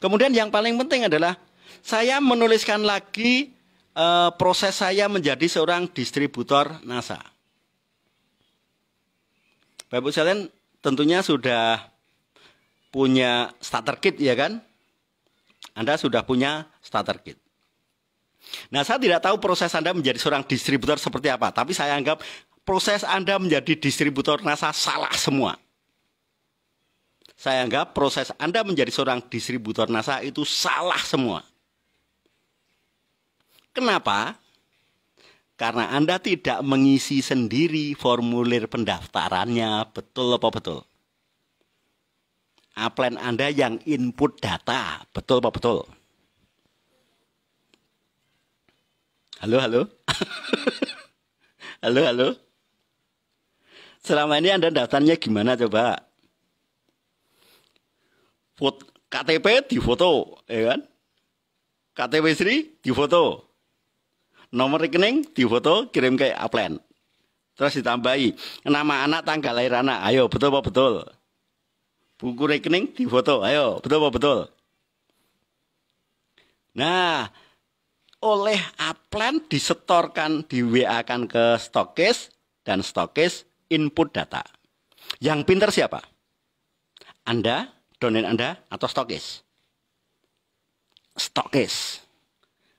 Kemudian yang paling penting adalah saya menuliskan lagi e, proses saya menjadi seorang distributor NASA. Bapak sekalian tentunya sudah punya starter kit ya kan? Anda sudah punya starter kit. Nah, saya tidak tahu proses Anda menjadi seorang distributor seperti apa, tapi saya anggap proses Anda menjadi distributor NASA salah semua. Saya anggap proses Anda menjadi seorang distributor NASA itu salah semua. Kenapa? Karena Anda tidak mengisi sendiri formulir pendaftarannya, betul apa betul? upline Anda yang input data. Betul apa betul? Halo, halo. halo, halo. Selama ini Anda daftarnya gimana coba? Foto, KTP di foto, ya kan? KTP istri foto. Nomor rekening di foto, kirim ke upline. Terus ditambahi nama anak, tanggal lahir anak. Ayo, betul Pak, betul buku rekening di foto Ayo, betul apa betul? Nah, oleh aplan disetorkan, di WA-kan ke stokis dan stokis input data. Yang pinter siapa? Anda, donen Anda atau stokis? Stokis.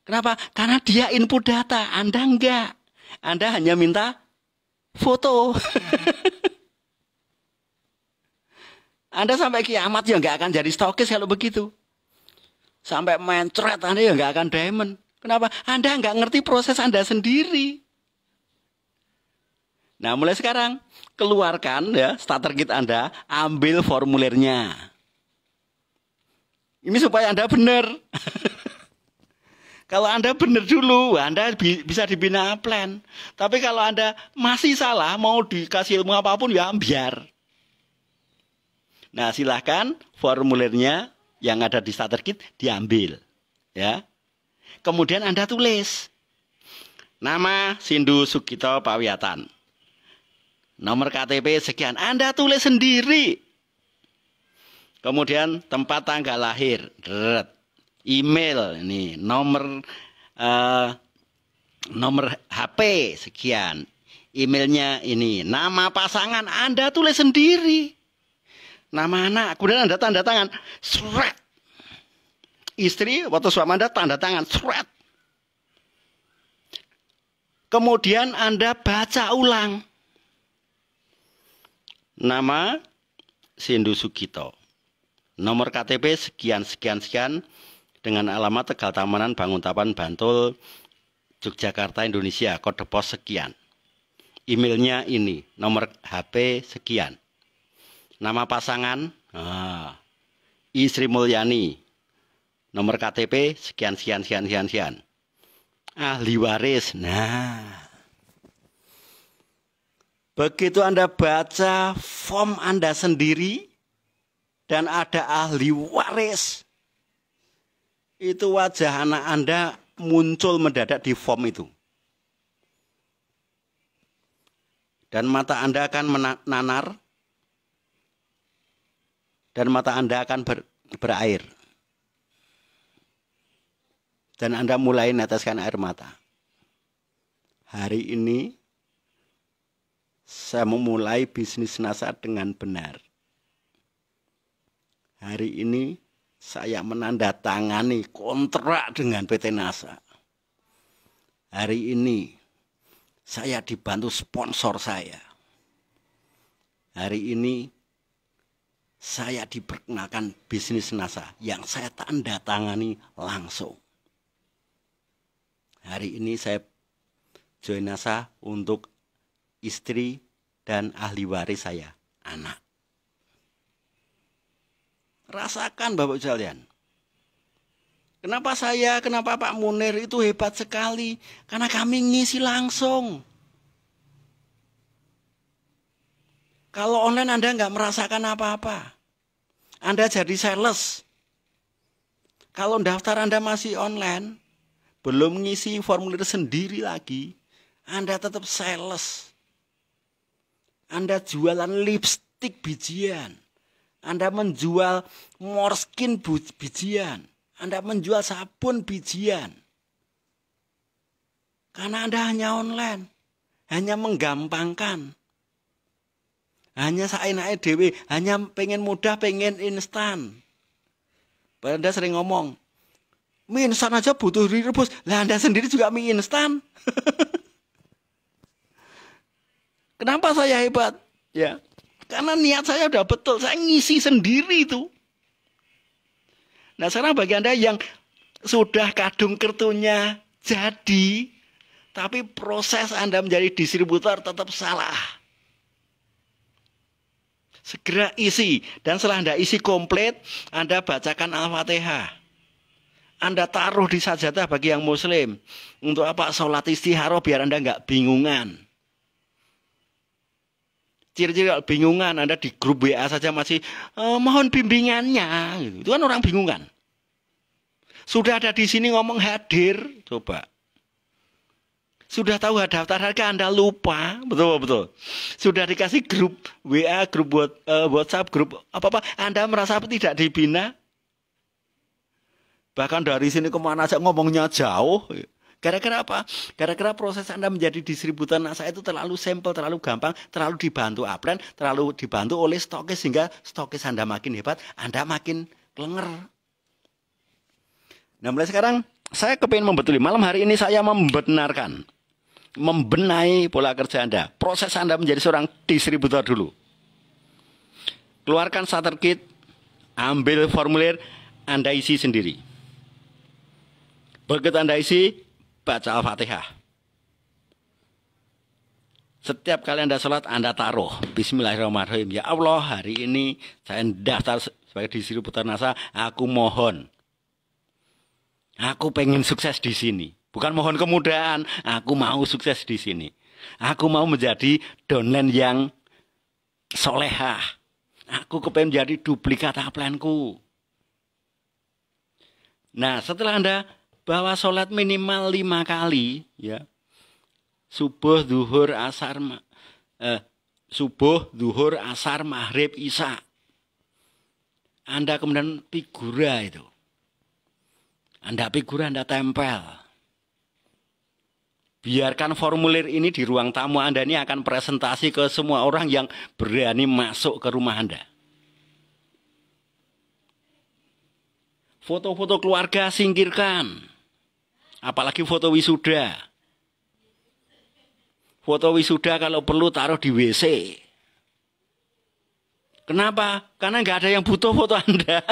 Kenapa? Karena dia input data, Anda enggak. Anda hanya minta foto. Anda sampai kiamat ya nggak akan jadi stokis kalau begitu. Sampai mencret Anda ya nggak akan diamond. Kenapa? Anda nggak ngerti proses Anda sendiri. Nah mulai sekarang keluarkan ya starter kit Anda, ambil formulirnya. Ini supaya Anda benar. kalau Anda benar dulu, Anda bisa dibina plan. Tapi kalau Anda masih salah, mau dikasih ilmu apapun ya biar. Nah, silahkan formulirnya yang ada di starter kit diambil, ya. Kemudian Anda tulis nama Sindu Sugito Pawiatan. Nomor KTP sekian, Anda tulis sendiri. Kemudian tempat tanggal lahir, red, email ini, nomor uh, nomor HP sekian, emailnya ini, nama pasangan Anda tulis sendiri nama anak, kemudian Anda tanda tangan, seret. Istri atau suami Anda tanda tangan, seret. Kemudian Anda baca ulang. Nama Sindu Sugito. Nomor KTP sekian sekian sekian dengan alamat Tegal Tamanan Banguntapan Bantul Yogyakarta Indonesia kode pos sekian. Emailnya ini, nomor HP sekian. Nama pasangan? Ah. istri Mulyani. Nomor KTP sekian sekian sekian sekian sekian. Ahli waris. Nah. Begitu Anda baca form Anda sendiri dan ada ahli waris. Itu wajah anak Anda muncul mendadak di form itu. Dan mata Anda akan menanar dan mata Anda akan ber, berair. Dan Anda mulai neteskan air mata. Hari ini saya memulai bisnis NASA dengan benar. Hari ini saya menandatangani kontrak dengan PT NASA. Hari ini saya dibantu sponsor saya. Hari ini saya diperkenalkan bisnis NASA yang saya tanda tangani langsung. Hari ini saya join NASA untuk istri dan ahli waris saya, anak. Rasakan Bapak sekalian. Kenapa saya, kenapa Pak Munir itu hebat sekali? Karena kami ngisi langsung. Kalau online Anda nggak merasakan apa-apa. Anda jadi sales. Kalau daftar Anda masih online, belum ngisi formulir sendiri lagi, Anda tetap sales. Anda jualan lipstick bijian. Anda menjual morskin bijian. Anda menjual sabun bijian. Karena Anda hanya online, hanya menggampangkan. Hanya naik dewi hanya pengen mudah, pengen instan. Anda sering ngomong, mie instan aja butuh direbus. Lah Anda sendiri juga mie instan. Kenapa saya hebat? Ya, karena niat saya udah betul, saya ngisi sendiri itu. Nah sekarang bagi Anda yang sudah kadung kertunya jadi, tapi proses Anda menjadi distributor tetap salah. Segera isi dan setelah Anda isi komplit, Anda bacakan Al-Fatihah. Anda taruh di sajadah bagi yang muslim. Untuk apa? Sholat istihara biar Anda nggak bingungan. Ciri-ciri bingungan Anda di grup WA saja masih e, mohon bimbingannya. Gitu. Itu kan orang bingungan. Sudah ada di sini ngomong hadir, coba sudah tahu daftar harga Anda lupa, betul betul. Sudah dikasih grup WA, grup buat uh, WhatsApp, grup apa-apa, Anda merasa tidak dibina. Bahkan dari sini kemana saja ngomongnya jauh. Gara-gara apa? Gara-gara proses Anda menjadi distributor NASA itu terlalu simple, terlalu gampang, terlalu dibantu upline, terlalu dibantu oleh stokis sehingga stokis Anda makin hebat, Anda makin kelenger. Nah mulai sekarang saya kepingin membetuli. malam hari ini saya membenarkan membenahi pola kerja Anda. Proses Anda menjadi seorang distributor dulu. Keluarkan starter kit, ambil formulir, Anda isi sendiri. Begitu Anda isi, baca Al-Fatihah. Setiap kali Anda sholat, Anda taruh. Bismillahirrahmanirrahim. Ya Allah, hari ini saya daftar sebagai distributor NASA. Aku mohon. Aku pengen sukses di sini. Bukan mohon kemudahan, aku mau sukses di sini. Aku mau menjadi downline yang solehah. Aku kepengen menjadi duplikat uplineku. Nah, setelah Anda bawa sholat minimal lima kali, ya, subuh, duhur, asar, eh, subuh, duhur, asar, maghrib, isya. Anda kemudian figura itu. Anda figura, Anda tempel biarkan formulir ini di ruang tamu Anda ini akan presentasi ke semua orang yang berani masuk ke rumah Anda. Foto-foto keluarga singkirkan. Apalagi foto wisuda. Foto wisuda kalau perlu taruh di WC. Kenapa? Karena nggak ada yang butuh foto Anda.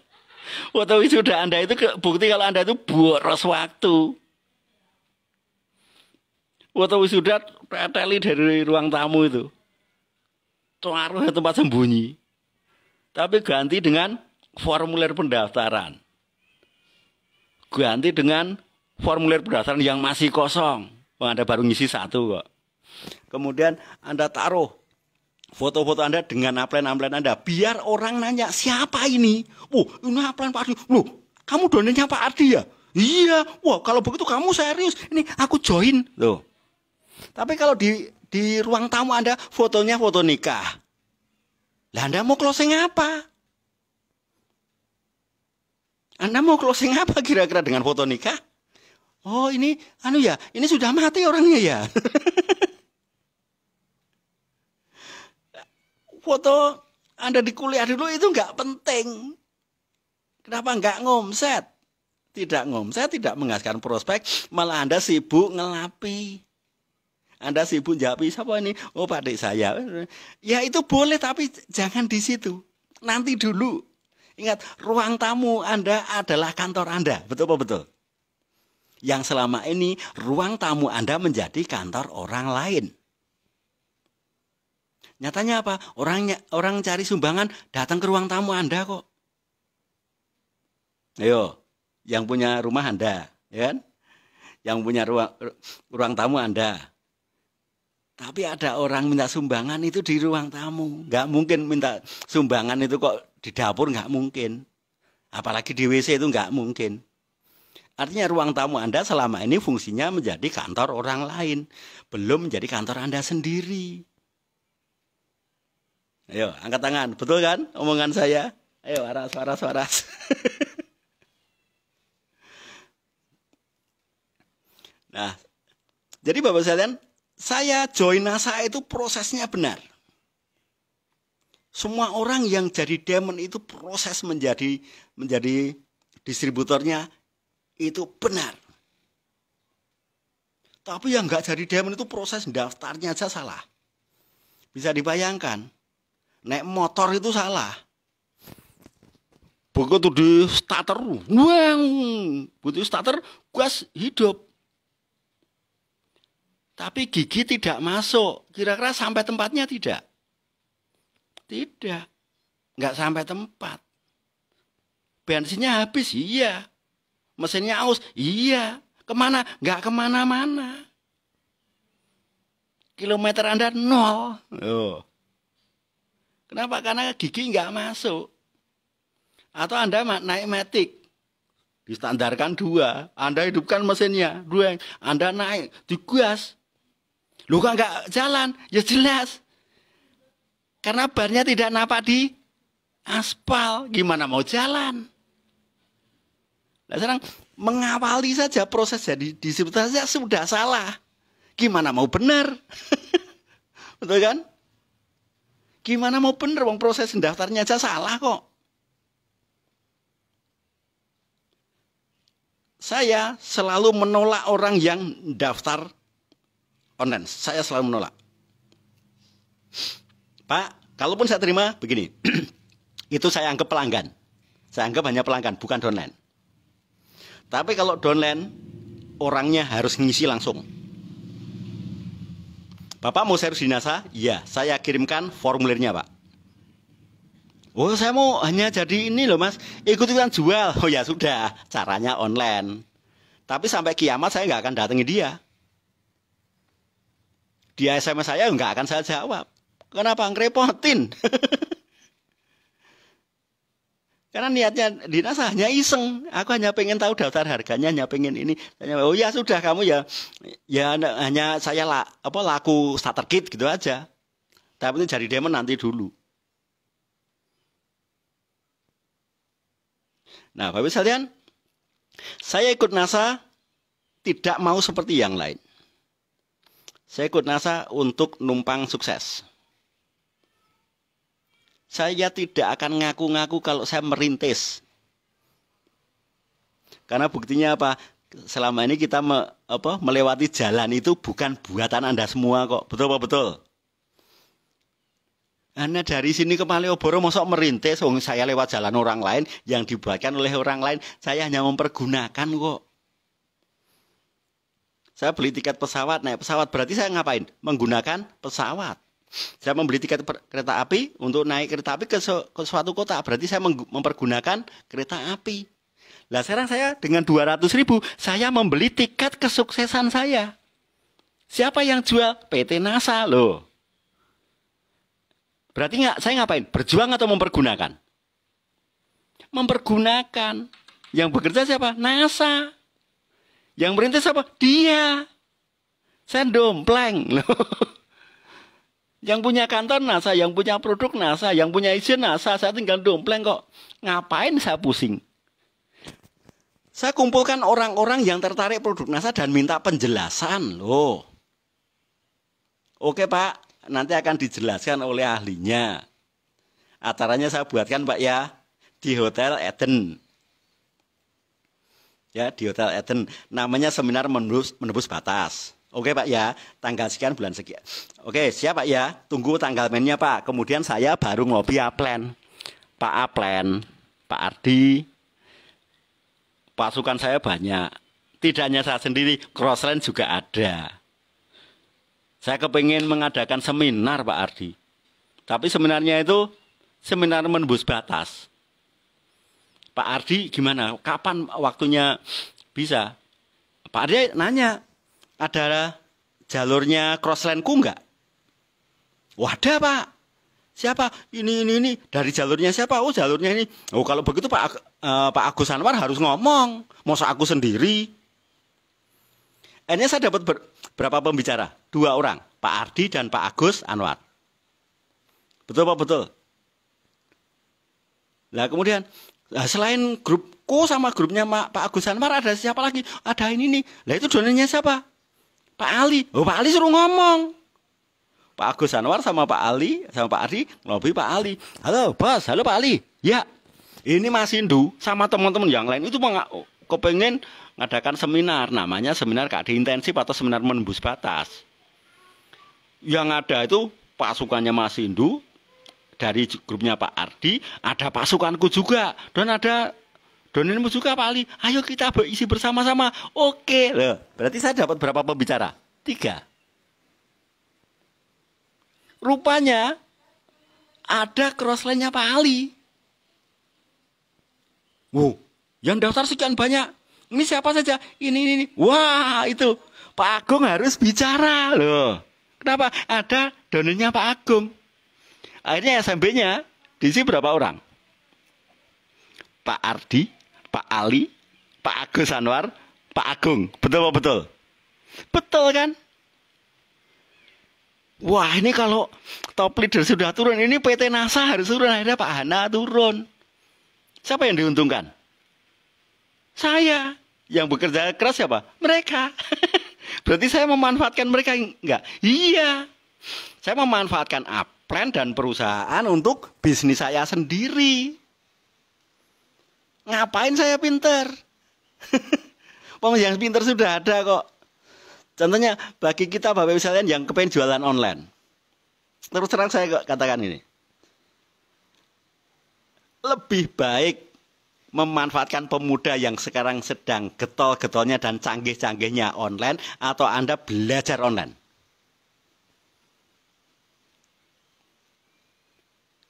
foto wisuda Anda itu bukti kalau Anda itu boros waktu. Waktu wisuda peteli dari ruang tamu itu. Taruh ya, tempat sembunyi. Tapi ganti dengan formulir pendaftaran. Ganti dengan formulir pendaftaran yang masih kosong. Oh, Anda baru ngisi satu kok. Kemudian Anda taruh foto-foto Anda dengan upline-upline Anda. Biar orang nanya, siapa ini? Wah, ini upline Pak Ardi. Loh, kamu donennya Pak Ardi ya? Iya, wah kalau begitu kamu serius. Ini aku join. Loh, tapi kalau di di ruang tamu Anda fotonya foto nikah. Lah Anda mau closing apa? Anda mau closing apa kira-kira dengan foto nikah? Oh ini, anu ya, ini sudah mati orangnya ya. foto Anda di kuliah dulu itu nggak penting. Kenapa nggak ngomset? Tidak ngomset, tidak menghasilkan prospek, malah Anda sibuk ngelapi. Anda sibuk jawab siapa ini? Oh, Pak saya. Ya itu boleh tapi jangan di situ. Nanti dulu. Ingat, ruang tamu Anda adalah kantor Anda. Betul apa betul? Yang selama ini ruang tamu Anda menjadi kantor orang lain. Nyatanya apa? Orang orang cari sumbangan datang ke ruang tamu Anda kok. Ayo, yang punya rumah Anda, ya kan? Yang punya ruang ruang tamu Anda. Tapi ada orang minta sumbangan itu di ruang tamu. Nggak mungkin minta sumbangan itu kok di dapur nggak mungkin. Apalagi di WC itu nggak mungkin. Artinya ruang tamu Anda selama ini fungsinya menjadi kantor orang lain. Belum menjadi kantor Anda sendiri. Ayo, angkat tangan. Betul kan omongan saya? Ayo, waras, waras, waras. nah, jadi Bapak sekalian, saya join NASA itu prosesnya benar. Semua orang yang jadi demon itu proses menjadi menjadi distributornya itu benar. Tapi yang nggak jadi demon itu proses daftarnya aja salah. Bisa dibayangkan, naik motor itu salah. Begitu di starter, wang, butuh starter, gas hidup tapi gigi tidak masuk. Kira-kira sampai tempatnya tidak? Tidak. Nggak sampai tempat. Bensinnya habis? Iya. Mesinnya aus? Iya. Kemana? Nggak kemana-mana. Kilometer Anda nol. Oh. Kenapa? Karena gigi nggak masuk. Atau Anda naik metik. Distandarkan dua. Anda hidupkan mesinnya. Dua. Anda naik. Digas Lu kok nggak jalan? Ya jelas. Karena barnya tidak napak di aspal. Gimana mau jalan? Nah, sekarang mengawali saja proses jadi distributor saja sudah salah. Gimana mau benar? Betul kan? Gimana mau benar bang proses daftarnya aja salah kok. Saya selalu menolak orang yang daftar online. Saya selalu menolak. Pak, kalaupun saya terima begini. itu saya anggap pelanggan. Saya anggap hanya pelanggan, bukan online. Tapi kalau online, orangnya harus ngisi langsung. Bapak mau servis dinasa? Iya, saya kirimkan formulirnya, Pak. Oh, saya mau hanya jadi ini loh, Mas. Ikut-ikutan jual. Oh ya sudah, caranya online. Tapi sampai kiamat saya nggak akan datangi dia dia SMS saya nggak akan saya jawab. Kenapa ngerepotin? Karena niatnya dinas hanya iseng. Aku hanya pengen tahu daftar harganya, hanya pengen ini. Tanya, oh ya sudah kamu ya, ya hanya saya la, apa laku starter kit gitu aja. Tapi itu jadi demo nanti dulu. Nah, Bapak sekalian, saya ikut NASA tidak mau seperti yang lain. Saya ikut NASA untuk numpang sukses. Saya tidak akan ngaku-ngaku kalau saya merintis. Karena buktinya apa? Selama ini kita me, apa, melewati jalan itu bukan buatan Anda semua kok. Betul apa betul? Anda dari sini ke Malioboro masuk merintis, Oh, saya lewat jalan orang lain yang dibuatkan oleh orang lain, saya hanya mempergunakan kok. Saya beli tiket pesawat, naik pesawat. Berarti saya ngapain? Menggunakan pesawat. Saya membeli tiket kereta api untuk naik kereta api ke, su ke suatu kota. Berarti saya mempergunakan kereta api. Lah sekarang saya dengan 200 ribu, saya membeli tiket kesuksesan saya. Siapa yang jual? PT NASA loh. Berarti nggak saya ngapain? Berjuang atau mempergunakan? Mempergunakan. Yang bekerja siapa? NASA. Yang merintis apa? Dia. Saya dompleng. Loh. Yang punya kantor NASA, yang punya produk NASA, yang punya izin NASA, saya tinggal dompleng kok. Ngapain saya pusing? Saya kumpulkan orang-orang yang tertarik produk NASA dan minta penjelasan loh. Oke Pak, nanti akan dijelaskan oleh ahlinya. Acaranya saya buatkan Pak ya di Hotel Eden ya di Hotel Eden. Namanya seminar menembus, menembus batas. Oke Pak ya, tanggal sekian bulan sekian. Oke siap Pak ya, tunggu tanggal mainnya Pak. Kemudian saya baru ngopi Aplen, Pak Aplen, Pak Ardi. Pasukan saya banyak. Tidak hanya saya sendiri, Crossland juga ada. Saya kepingin mengadakan seminar Pak Ardi. Tapi seminarnya itu seminar menembus batas. Pak Ardi gimana? Kapan waktunya bisa? Pak Ardi nanya, ada jalurnya crosslandku nggak? Wadah Pak. Siapa? Ini ini ini dari jalurnya siapa? Oh jalurnya ini. Oh kalau begitu Pak uh, Pak Agus Anwar harus ngomong. Masa aku sendiri. Akhirnya saya dapat ber, berapa pembicara? Dua orang, Pak Ardi dan Pak Agus Anwar. Betul Pak betul. Nah kemudian Nah, selain grupku sama grupnya Pak Agus Anwar ada siapa lagi? Ada ini nih. Lah itu donornya siapa? Pak Ali. Oh, Pak Ali suruh ngomong. Pak Agus Anwar sama Pak Ali sama Pak Ari lobby Pak Ali. Halo, Bos. Halo Pak Ali. Ya. Ini Mas Indu sama teman-teman yang lain itu mau kepengen ngadakan seminar namanya seminar KD intensif atau seminar menembus batas. Yang ada itu pasukannya Mas Indu, dari grupnya Pak Ardi, ada pasukanku juga, dan ada donenmu juga Pak Ali. Ayo kita berisi bersama-sama. Oke, loh. Berarti saya dapat berapa pembicara? Tiga. Rupanya ada crossline-nya Pak Ali. Wow, yang daftar sekian banyak. Ini siapa saja? Ini, ini, ini. Wah, itu. Pak Agung harus bicara loh. Kenapa? Ada donennya Pak Agung. Akhirnya SMP-nya diisi berapa orang? Pak Ardi, Pak Ali, Pak Agus Anwar, Pak Agung. Betul apa betul? Betul kan? Wah ini kalau top leader sudah turun, ini PT NASA harus turun. Akhirnya Pak Hana turun. Siapa yang diuntungkan? Saya. Yang bekerja keras siapa? Mereka. Berarti saya memanfaatkan mereka enggak? Iya. Saya memanfaatkan apa? plan dan perusahaan untuk bisnis saya sendiri. Ngapain saya pinter? Pom yang pinter sudah ada kok. Contohnya bagi kita Bapak Ibu yang kepengen jualan online. Terus terang saya kok katakan ini. Lebih baik memanfaatkan pemuda yang sekarang sedang getol-getolnya dan canggih-canggihnya online atau Anda belajar online?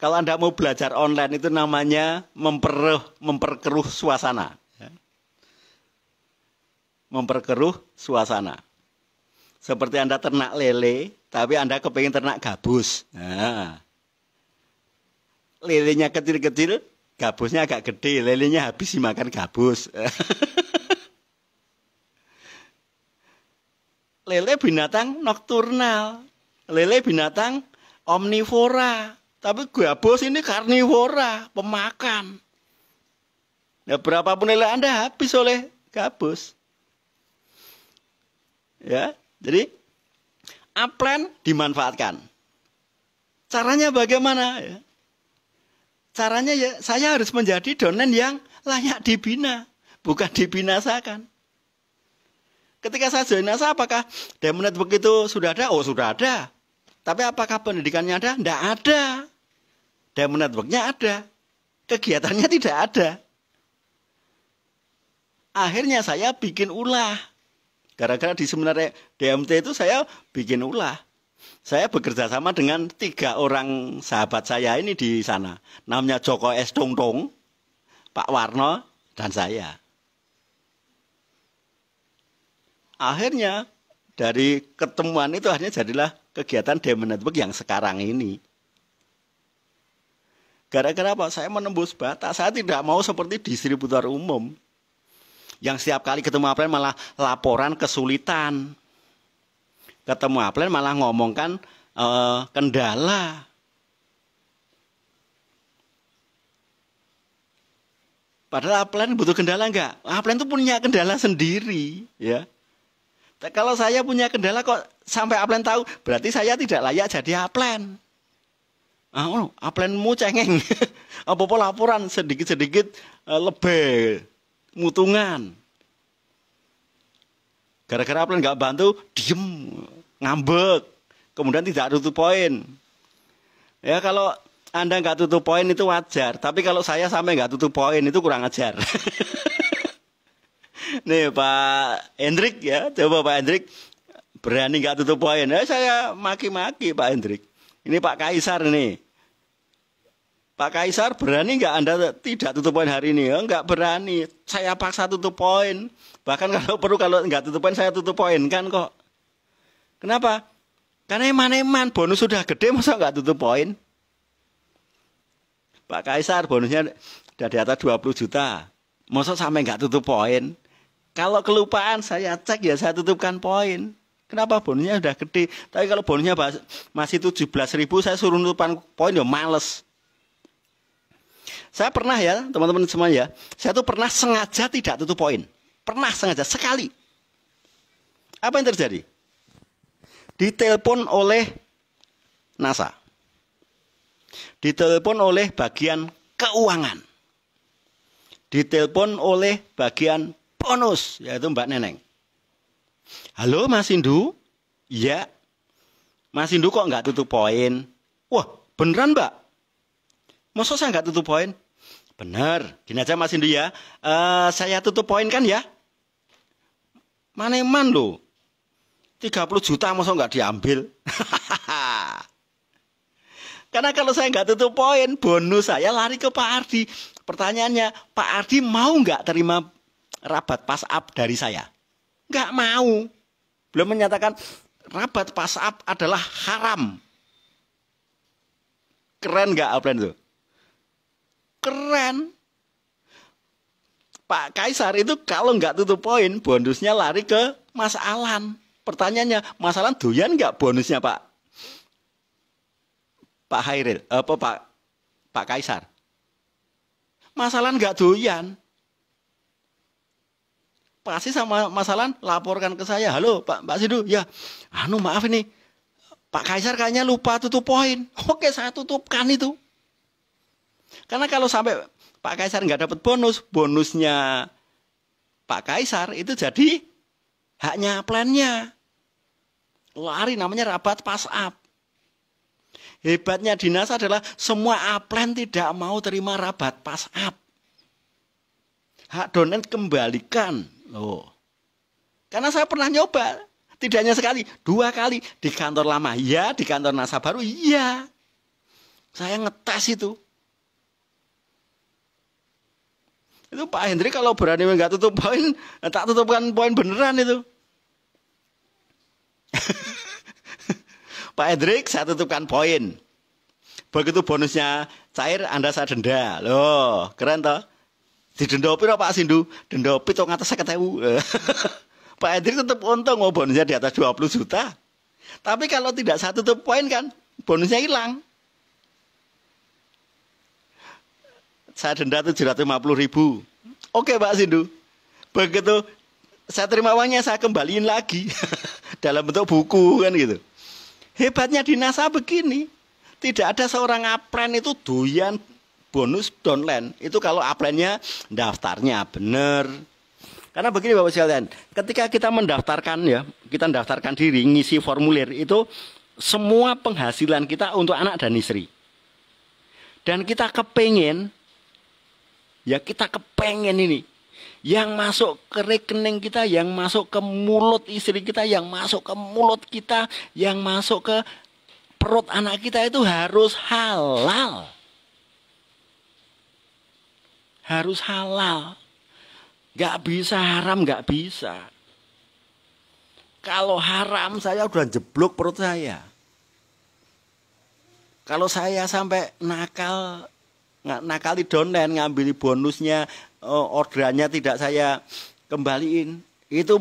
kalau Anda mau belajar online itu namanya memperuh, memperkeruh suasana. Ya. Memperkeruh suasana. Seperti Anda ternak lele, tapi Anda kepingin ternak gabus. Nah. Lelenya kecil-kecil, gabusnya agak gede. Lelenya habis dimakan gabus. Ya. lele binatang nokturnal. Lele binatang omnivora tapi gabus ini karnivora, pemakan. Ya, berapapun nilai Anda habis oleh gabus. Ya, jadi aplen dimanfaatkan. Caranya bagaimana? Ya? Caranya ya saya harus menjadi donen yang layak dibina, bukan dibinasakan. Ketika saya join NASA, apakah demonet begitu sudah ada? Oh sudah ada. Tapi apakah pendidikannya ada? Tidak ada. Diamond Networknya ada, kegiatannya tidak ada. Akhirnya saya bikin ulah. Gara-gara di seminar DMT itu saya bikin ulah. Saya bekerja sama dengan tiga orang sahabat saya ini di sana. Namanya Joko S. Dongdong, Pak Warno, dan saya. Akhirnya dari ketemuan itu hanya jadilah kegiatan Diamond Network yang sekarang ini. Gara-gara apa? Saya menembus batas. Saya tidak mau seperti distributor umum. Yang setiap kali ketemu upline malah laporan kesulitan. Ketemu upline malah ngomongkan uh, eh, kendala. Padahal upline butuh kendala enggak? Upline itu punya kendala sendiri, ya. Kalau saya punya kendala kok sampai upline tahu, berarti saya tidak layak jadi upline. Ah, uh, ah, aplenmu cengeng. Apa-apa laporan sedikit-sedikit eh, lebih mutungan. Gara-gara aplen nggak bantu, diem, ngambek. Kemudian tidak tutup poin. Ya kalau anda nggak tutup poin itu wajar, tapi kalau saya sampai nggak tutup poin itu kurang ajar. Nih Pak Hendrik ya, coba Pak Hendrik berani nggak tutup poin. Ya, saya maki-maki Pak Hendrik. Ini Pak Kaisar nih. Pak Kaisar berani nggak Anda tidak tutup poin hari ini? Ya, nggak berani. Saya paksa tutup poin. Bahkan kalau perlu kalau nggak tutup poin saya tutup poin kan kok. Kenapa? Karena eman-eman bonus sudah gede masa nggak tutup poin? Pak Kaisar bonusnya udah di atas 20 juta. Masa sampai nggak tutup poin? Kalau kelupaan saya cek ya saya tutupkan poin. Kenapa bonusnya udah gede? Tapi kalau bonusnya masih 17 ribu, saya suruh nutupan poin ya males. Saya pernah ya, teman-teman semua ya, saya tuh pernah sengaja tidak tutup poin. Pernah sengaja, sekali. Apa yang terjadi? Ditelepon oleh NASA. Ditelepon oleh bagian keuangan. Ditelepon oleh bagian bonus, yaitu Mbak Neneng. Halo Mas Indu? Iya. Mas Indu kok nggak tutup poin? Wah, beneran mbak? Masa saya nggak tutup poin? Bener, gini aja Mas Indu ya. Uh, saya tutup poin kan ya? Maneman loh. 30 juta masa nggak diambil? Karena kalau saya nggak tutup poin, bonus saya lari ke Pak Ardi. Pertanyaannya, Pak Ardi mau nggak terima rabat pas up dari saya? Nggak mau belum menyatakan rabat pasap adalah haram. Keren nggak Alplan itu? Keren. Pak Kaisar itu kalau nggak tutup poin, bonusnya lari ke Mas Alan. Pertanyaannya, Mas Alan doyan nggak bonusnya Pak? Pak Hairil, eh, apa Pak Pak Kaisar? Mas Alan nggak doyan pasti sama masalah laporkan ke saya. Halo Pak mbak Sidu, ya anu maaf ini Pak Kaisar kayaknya lupa tutup poin. Oke saya tutupkan itu. Karena kalau sampai Pak Kaisar nggak dapat bonus, bonusnya Pak Kaisar itu jadi haknya plannya. Lari namanya rabat pas up. Hebatnya dinas adalah semua aplen tidak mau terima rabat pas up. Hak donen kembalikan. Oh. Karena saya pernah nyoba, tidak hanya sekali, dua kali di kantor lama, iya, di kantor NASA baru, iya. Saya ngetes itu. Itu Pak Hendri kalau berani nggak tutup poin, eh, tak tutupkan poin beneran itu. Pak Hendrik, saya tutupkan poin. Begitu bonusnya cair, Anda saya denda. Loh, keren toh? Didenda piro Pak Sindu? Denda saya Pak Edri tetap untung oh bonusnya di atas 20 juta. Tapi kalau tidak satu tuh poin kan bonusnya hilang. Saya denda 750 ribu. Oke Pak Sindu. Begitu saya terima uangnya saya kembaliin lagi dalam bentuk buku kan gitu. Hebatnya dinasa begini. Tidak ada seorang apren itu doyan bonus downline itu kalau upline daftarnya benar. Karena begini Bapak sekalian, ketika kita mendaftarkan ya, kita mendaftarkan diri, ngisi formulir itu semua penghasilan kita untuk anak dan istri. Dan kita kepengen, ya kita kepengen ini, yang masuk ke rekening kita, yang masuk ke mulut istri kita, yang masuk ke mulut kita, yang masuk ke perut anak kita itu harus halal harus halal. Gak bisa haram, gak bisa. Kalau haram saya udah jeblok perut saya. Kalau saya sampai nakal, nakal nakali donen, ngambil bonusnya, eh, orderannya tidak saya kembaliin, itu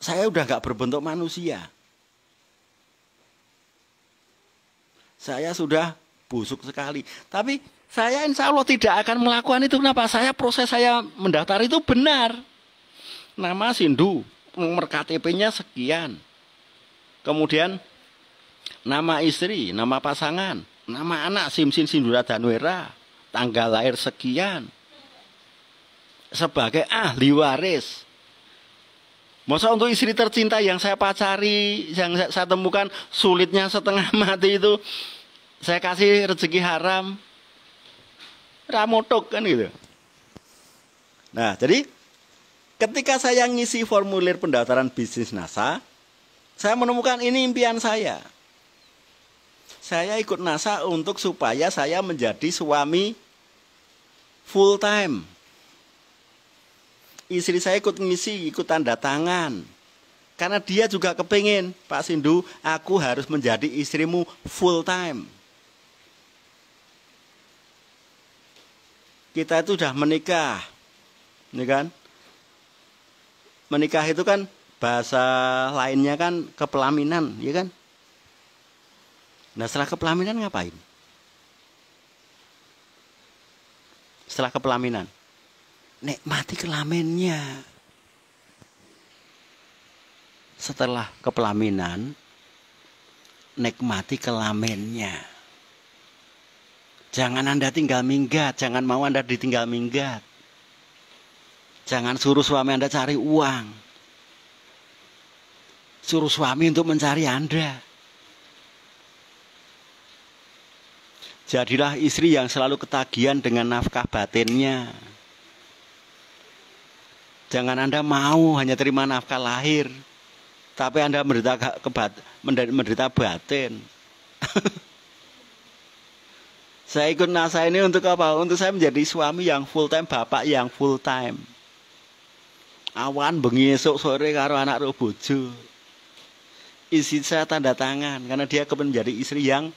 saya udah gak berbentuk manusia. Saya sudah busuk sekali. Tapi saya insya Allah tidak akan melakukan itu. Kenapa? Saya proses saya mendaftar itu benar. Nama Sindu, nomor KTP-nya sekian. Kemudian nama istri, nama pasangan, nama anak Simsin Sindura dan Danwera, tanggal lahir sekian. Sebagai ahli waris, Masa untuk istri tercinta yang saya pacari, yang saya temukan sulitnya setengah mati itu, saya kasih rezeki haram, ramotok kan gitu. Nah, jadi ketika saya ngisi formulir pendaftaran bisnis NASA, saya menemukan ini impian saya. Saya ikut NASA untuk supaya saya menjadi suami full time. Istri saya ikut ngisi, ikut tanda tangan. Karena dia juga kepingin, Pak Sindu, aku harus menjadi istrimu full time. kita itu sudah menikah. ini ya kan? Menikah itu kan bahasa lainnya kan kepelaminan, ya kan? Nah, setelah kepelaminan ngapain? Setelah kepelaminan. Nikmati kelaminnya. Setelah kepelaminan, nikmati kelaminnya. Jangan Anda tinggal minggat, jangan mau Anda ditinggal minggat. Jangan suruh suami Anda cari uang. Suruh suami untuk mencari Anda. Jadilah istri yang selalu ketagihan dengan nafkah batinnya. Jangan Anda mau hanya terima nafkah lahir, tapi Anda menderita, kebat, menderita batin. Saya ikut NASA ini untuk apa? Untuk saya menjadi suami yang full time, bapak yang full time. Awan bengi esok sore karo anak roh bojo. Isi saya tanda tangan karena dia kepen menjadi istri yang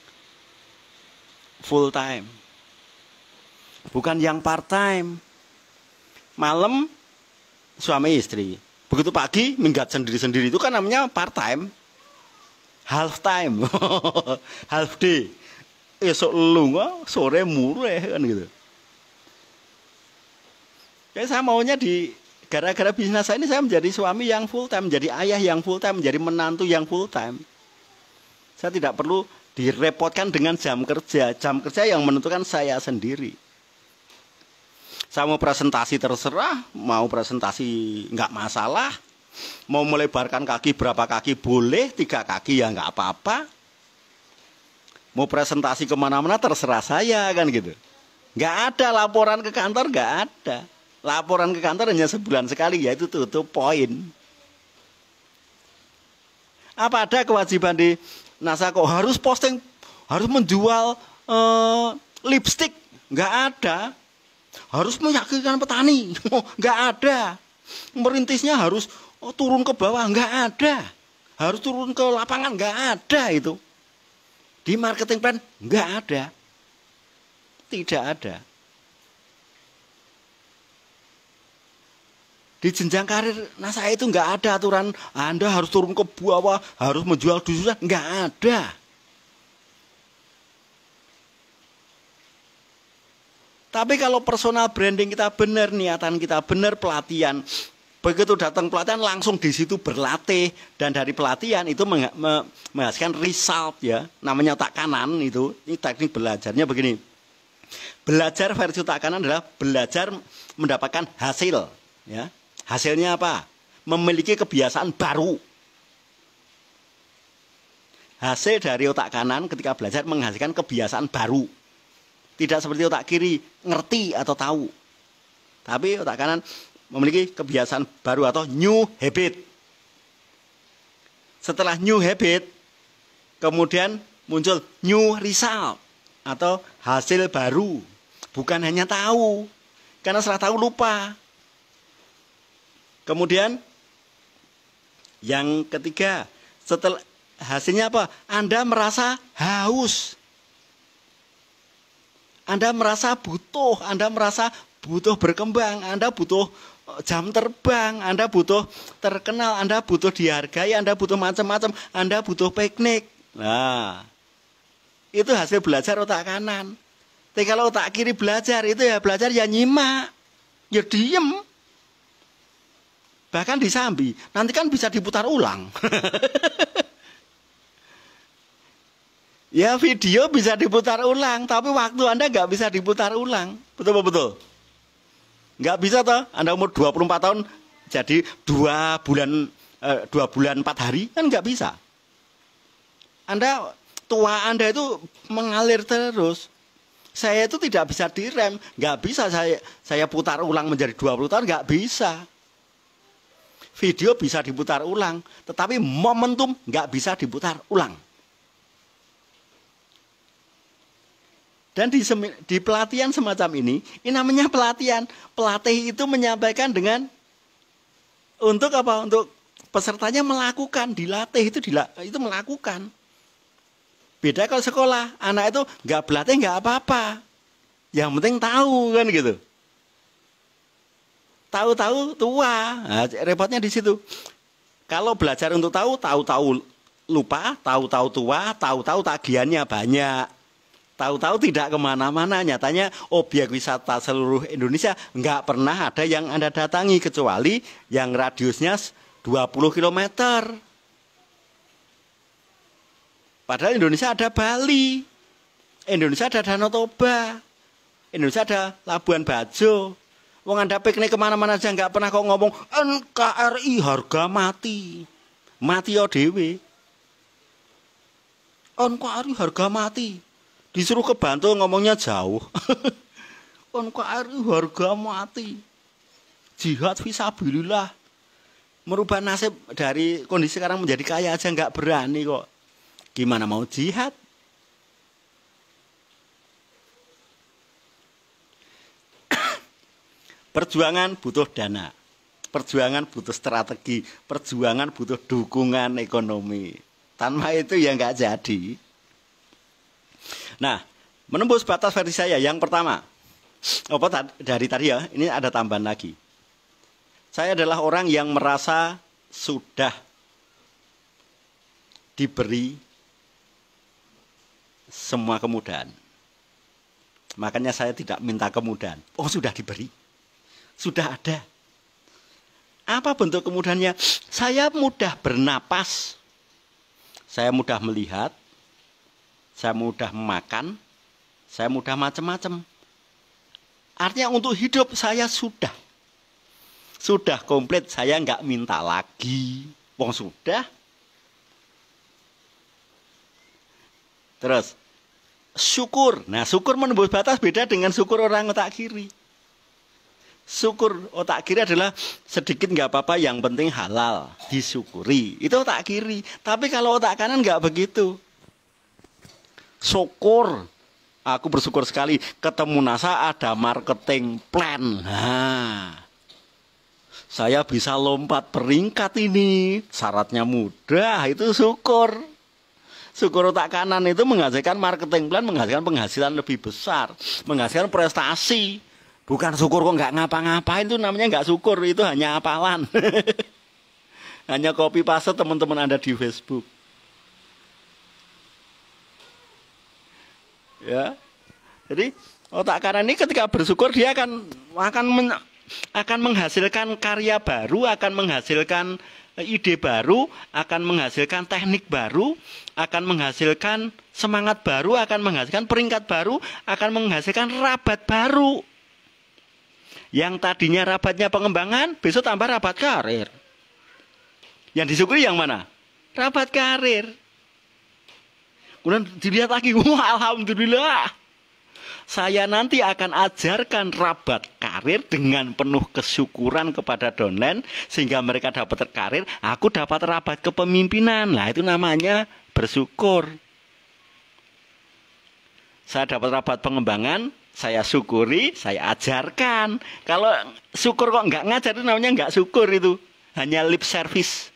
full time. Bukan yang part time. Malam suami istri. Begitu pagi minggat sendiri-sendiri itu kan namanya part time. Half time. half day esok lunga, sore mureh kan gitu. Jadi saya maunya di gara-gara bisnis saya ini saya menjadi suami yang full time, menjadi ayah yang full time, menjadi menantu yang full time. Saya tidak perlu direpotkan dengan jam kerja, jam kerja yang menentukan saya sendiri. Saya mau presentasi terserah, mau presentasi nggak masalah, mau melebarkan kaki berapa kaki boleh, tiga kaki ya nggak apa-apa mau presentasi kemana-mana terserah saya kan gitu. Gak ada laporan ke kantor, gak ada. Laporan ke kantor hanya sebulan sekali, yaitu tuh, tuh poin. Apa ada kewajiban di Nasako harus posting, harus menjual eh, lipstick? Gak ada. Harus meyakinkan petani, gak ada. Merintisnya harus oh, turun ke bawah, gak ada. Harus turun ke lapangan, gak ada itu. Di marketing plan nggak ada. Tidak ada. Di jenjang karir nah itu nggak ada aturan Anda harus turun ke bawah, harus menjual dusuran, nggak ada. Tapi kalau personal branding kita benar, niatan kita benar, pelatihan Begitu datang pelatihan langsung di situ berlatih dan dari pelatihan itu menghasilkan result ya. Namanya otak kanan itu. Ini teknik belajarnya begini. Belajar versi otak kanan adalah belajar mendapatkan hasil ya. Hasilnya apa? Memiliki kebiasaan baru. Hasil dari otak kanan ketika belajar menghasilkan kebiasaan baru. Tidak seperti otak kiri ngerti atau tahu. Tapi otak kanan memiliki kebiasaan baru atau new habit. Setelah new habit, kemudian muncul new result atau hasil baru. Bukan hanya tahu, karena setelah tahu lupa. Kemudian yang ketiga, setelah hasilnya apa? Anda merasa haus. Anda merasa butuh, Anda merasa butuh berkembang, Anda butuh jam terbang, Anda butuh terkenal, Anda butuh dihargai, Anda butuh macam-macam, Anda butuh piknik. Nah, itu hasil belajar otak kanan. Tapi kalau otak kiri belajar itu ya belajar ya nyimak, ya diem. Bahkan disambi, nanti kan bisa diputar ulang. ya video bisa diputar ulang, tapi waktu Anda nggak bisa diputar ulang. Betul betul. Nggak bisa toh, Anda umur 24 tahun jadi dua bulan eh, dua bulan empat hari kan nggak bisa. Anda tua Anda itu mengalir terus. Saya itu tidak bisa direm, nggak bisa saya saya putar ulang menjadi 20 tahun nggak bisa. Video bisa diputar ulang, tetapi momentum nggak bisa diputar ulang. Dan di, di pelatihan semacam ini, ini namanya pelatihan. Pelatih itu menyampaikan dengan untuk apa? Untuk pesertanya melakukan, dilatih itu dilak itu melakukan. Beda kalau sekolah, anak itu nggak berlatih nggak apa-apa. Yang penting tahu kan gitu. Tahu-tahu tua, nah, repotnya di situ. Kalau belajar untuk tahu, tahu-tahu lupa, tahu-tahu tua, tahu-tahu tagihannya banyak. Tahu-tahu tidak kemana-mana, nyatanya obyek wisata seluruh Indonesia nggak pernah ada yang Anda datangi, kecuali yang radiusnya 20 km. Padahal Indonesia ada Bali, Indonesia ada Danau Toba, Indonesia ada Labuan Bajo. Wong Anda piknik kemana-mana aja nggak pernah kok ngomong NKRI harga mati. Mati ya dewe. NKRI harga mati disuruh ke Bantul ngomongnya jauh kon harga mati jihad visabilillah merubah nasib dari kondisi sekarang menjadi kaya aja nggak berani kok gimana mau jihad Perjuangan butuh dana, perjuangan butuh strategi, perjuangan butuh dukungan ekonomi. Tanpa itu ya nggak jadi. Nah, menembus batas versi saya yang pertama. Apa dari tadi ya, ini ada tambahan lagi. Saya adalah orang yang merasa sudah diberi semua kemudahan. Makanya saya tidak minta kemudahan. Oh, sudah diberi. Sudah ada. Apa bentuk kemudahannya? Saya mudah bernapas. Saya mudah melihat, saya mudah makan, saya mudah macam-macam. Artinya untuk hidup saya sudah. Sudah komplit, saya nggak minta lagi. Wong sudah. Terus, syukur. Nah, syukur menembus batas beda dengan syukur orang otak kiri. Syukur otak kiri adalah sedikit nggak apa-apa, yang penting halal, disyukuri. Itu otak kiri. Tapi kalau otak kanan nggak begitu syukur aku bersyukur sekali ketemu NASA ada marketing plan nah, saya bisa lompat peringkat ini syaratnya mudah itu syukur syukur otak kanan itu menghasilkan marketing plan menghasilkan penghasilan lebih besar menghasilkan prestasi bukan syukur kok nggak ngapa-ngapain itu namanya nggak syukur itu hanya apalan hanya copy paste teman-teman anda di Facebook Ya. Jadi otak kanan ini ketika bersyukur dia akan akan men, akan menghasilkan karya baru, akan menghasilkan eh, ide baru, akan menghasilkan teknik baru, akan menghasilkan semangat baru, akan menghasilkan peringkat baru, akan menghasilkan rabat baru. Yang tadinya rabatnya pengembangan, besok tambah rabat karir. Yang disyukuri yang mana? Rabat karir. Kemudian dilihat lagi, wah alhamdulillah. Saya nanti akan ajarkan rabat karir dengan penuh kesyukuran kepada downline sehingga mereka dapat terkarir. aku dapat rabat kepemimpinan. lah itu namanya bersyukur. Saya dapat rabat pengembangan, saya syukuri, saya ajarkan. Kalau syukur kok nggak ngajar itu namanya nggak syukur itu. Hanya lip service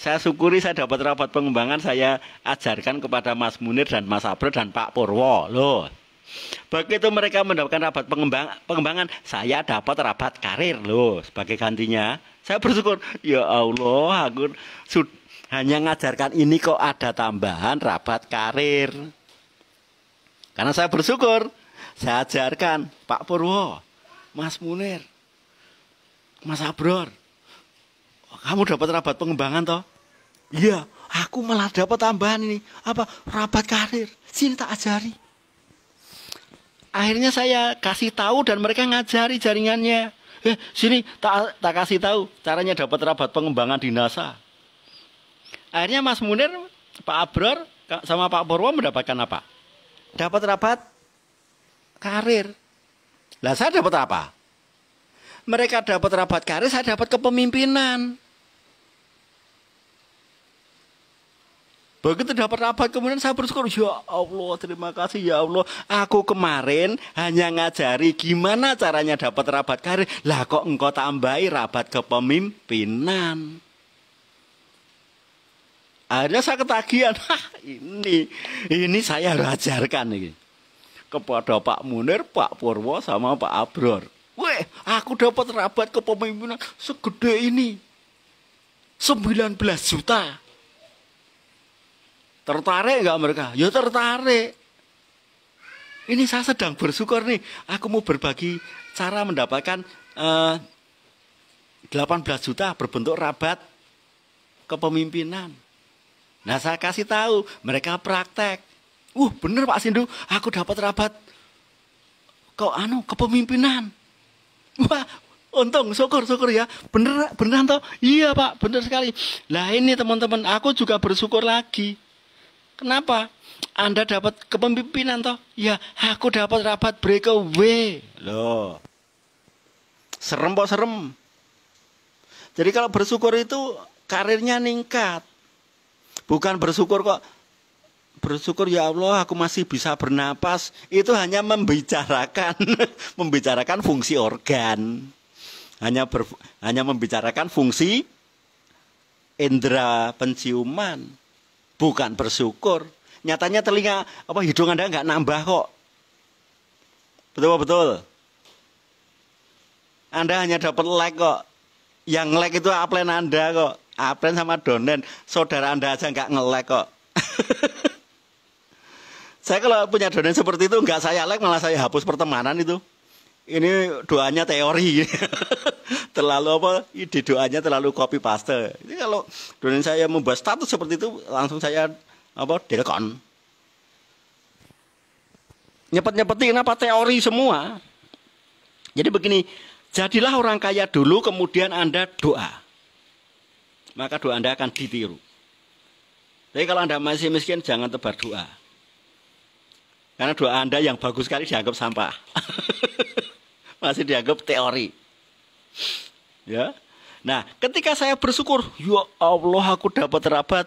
saya syukuri saya dapat rapat pengembangan saya ajarkan kepada Mas Munir dan Mas Abro dan Pak Purwo loh begitu mereka mendapatkan rapat pengembang, pengembangan saya dapat rapat karir loh sebagai gantinya saya bersyukur ya Allah aku sudah hanya ngajarkan ini kok ada tambahan rapat karir karena saya bersyukur saya ajarkan Pak Purwo Mas Munir Mas Abror kamu dapat rapat pengembangan toh Iya, aku malah dapat tambahan ini. Apa? Rapat karir. Sini tak ajari. Akhirnya saya kasih tahu dan mereka ngajari jaringannya. Eh, sini tak tak kasih tahu caranya dapat rapat pengembangan di NASA. Akhirnya Mas Munir, Pak Abror sama Pak Purwo mendapatkan apa? Dapat rapat karir. Lah saya dapat apa? Mereka dapat rapat karir, saya dapat kepemimpinan. Begitu dapat rabat kemudian saya bersyukur ya Allah terima kasih ya Allah aku kemarin hanya ngajari gimana caranya dapat rabat karir lah kok engkau tambahi rabat kepemimpinan. Akhirnya saya ketagihan, Hah, ini ini saya ajarkan ini kepada Pak Munir, Pak Purwo sama Pak Abror. Weh, aku dapat rabat kepemimpinan segede ini. 19 juta. Tertarik nggak mereka? Ya tertarik. Ini saya sedang bersyukur nih. Aku mau berbagi cara mendapatkan eh, 18 juta berbentuk rabat kepemimpinan. Nah saya kasih tahu, mereka praktek. Uh bener Pak Sindu, aku dapat rabat kau anu kepemimpinan. Wah, untung syukur syukur ya. Bener beneran toh? Iya Pak, bener sekali. Nah ini teman-teman, aku juga bersyukur lagi. Kenapa? Anda dapat kepemimpinan toh? Ya, aku dapat rapat breakaway. Loh. Serem kok serem. Jadi kalau bersyukur itu karirnya ningkat. Bukan bersyukur kok bersyukur ya Allah aku masih bisa bernapas itu hanya membicarakan membicarakan fungsi organ hanya ber, hanya membicarakan fungsi indera penciuman bukan bersyukur. Nyatanya telinga apa hidung Anda nggak nambah kok. Betul betul. Anda hanya dapat like kok. Yang like itu aplen Anda kok. Aplen sama donen, saudara Anda aja nggak nge-like kok. saya kalau punya donen seperti itu nggak saya like malah saya hapus pertemanan itu ini doanya teori terlalu apa ide doanya terlalu copy paste ini kalau donen saya membuat status seperti itu langsung saya apa delkon nyepet nyepetin apa teori semua jadi begini jadilah orang kaya dulu kemudian anda doa maka doa anda akan ditiru tapi kalau anda masih miskin jangan tebar doa karena doa anda yang bagus sekali dianggap sampah masih dianggap teori. Ya. Nah, ketika saya bersyukur, ya Allah aku dapat rabat.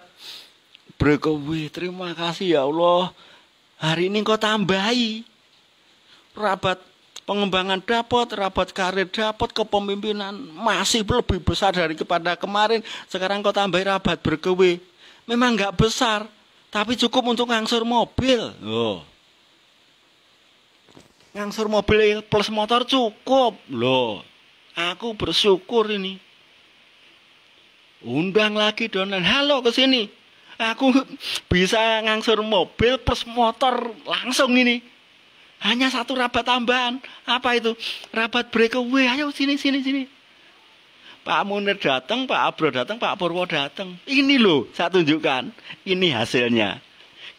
Berkowi, terima kasih ya Allah. Hari ini kau tambahi. Rabat pengembangan dapat, rabat karir dapat, kepemimpinan masih lebih besar dari kepada kemarin. Sekarang kau tambahi rabat berkowi. Memang nggak besar, tapi cukup untuk ngangsur mobil. Oh ngangsur mobil plus motor cukup loh aku bersyukur ini undang lagi donan halo ke sini aku bisa ngangsur mobil plus motor langsung ini hanya satu rabat tambahan apa itu rabat breakaway ayo sini sini sini Pak Munir datang, Pak Abro datang, Pak Purwo datang. Ini loh, saya tunjukkan. Ini hasilnya.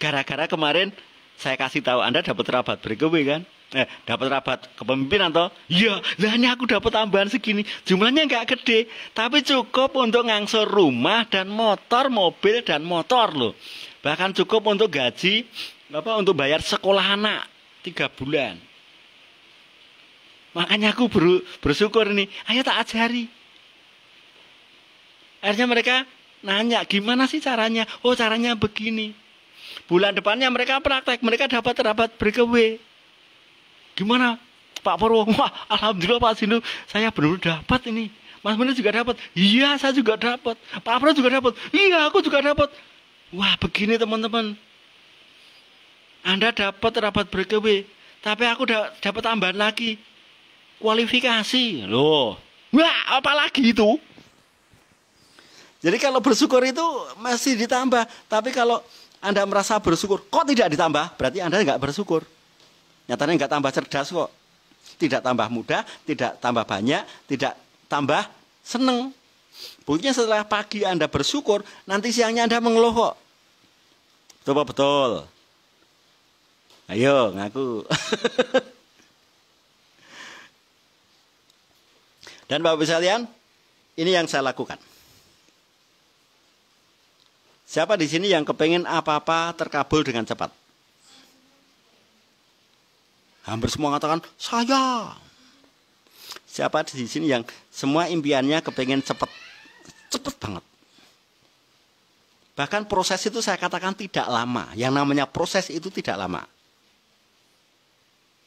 Gara-gara kemarin saya kasih tahu Anda dapat rabat breakaway kan? eh, dapat rapat kepemimpinan toh iya lah ini aku dapat tambahan segini jumlahnya nggak gede tapi cukup untuk ngangsur rumah dan motor mobil dan motor loh bahkan cukup untuk gaji apa untuk bayar sekolah anak tiga bulan makanya aku ber, bersyukur nih ayo tak ajari akhirnya mereka nanya gimana sih caranya oh caranya begini bulan depannya mereka praktek mereka dapat rapat berkewe gimana Pak Purwo wah alhamdulillah Pak Sindu saya benar, -benar dapat ini Mas Bener juga dapat iya saya juga dapat Pak Purwo juga dapat iya aku juga dapat wah begini teman-teman Anda dapat rapat berkewe tapi aku da dapat tambahan lagi kualifikasi loh wah apa lagi itu jadi kalau bersyukur itu masih ditambah tapi kalau anda merasa bersyukur, kok tidak ditambah? Berarti Anda nggak bersyukur. Nyatanya nggak tambah cerdas kok. Tidak tambah mudah, tidak tambah banyak, tidak tambah seneng. Buktinya setelah pagi Anda bersyukur, nanti siangnya Anda mengeluh kok. Coba betul. Ayo, ngaku. Dan Bapak sekalian, ini yang saya lakukan. Siapa di sini yang kepengen apa-apa terkabul dengan cepat? hampir semua mengatakan saya. Siapa di sini yang semua impiannya kepengen cepat, cepat banget. Bahkan proses itu saya katakan tidak lama. Yang namanya proses itu tidak lama.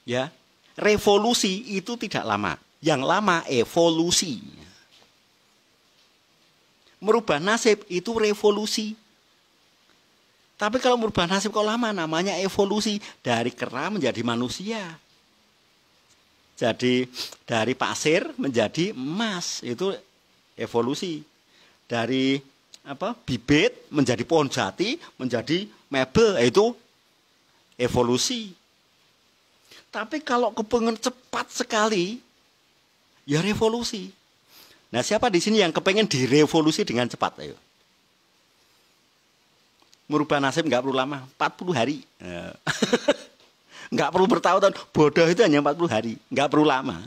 Ya, revolusi itu tidak lama. Yang lama evolusi. Merubah nasib itu revolusi. Tapi kalau merubah nasib kok lama namanya evolusi dari kera menjadi manusia. Jadi dari pasir menjadi emas itu evolusi. Dari apa bibit menjadi pohon jati menjadi mebel itu evolusi. Tapi kalau kepengen cepat sekali ya revolusi. Nah siapa di sini yang kepengen direvolusi dengan cepat? Ayo merubah nasib nggak perlu lama, 40 hari. nggak perlu bertahun-tahun, bodoh itu hanya 40 hari, nggak perlu lama.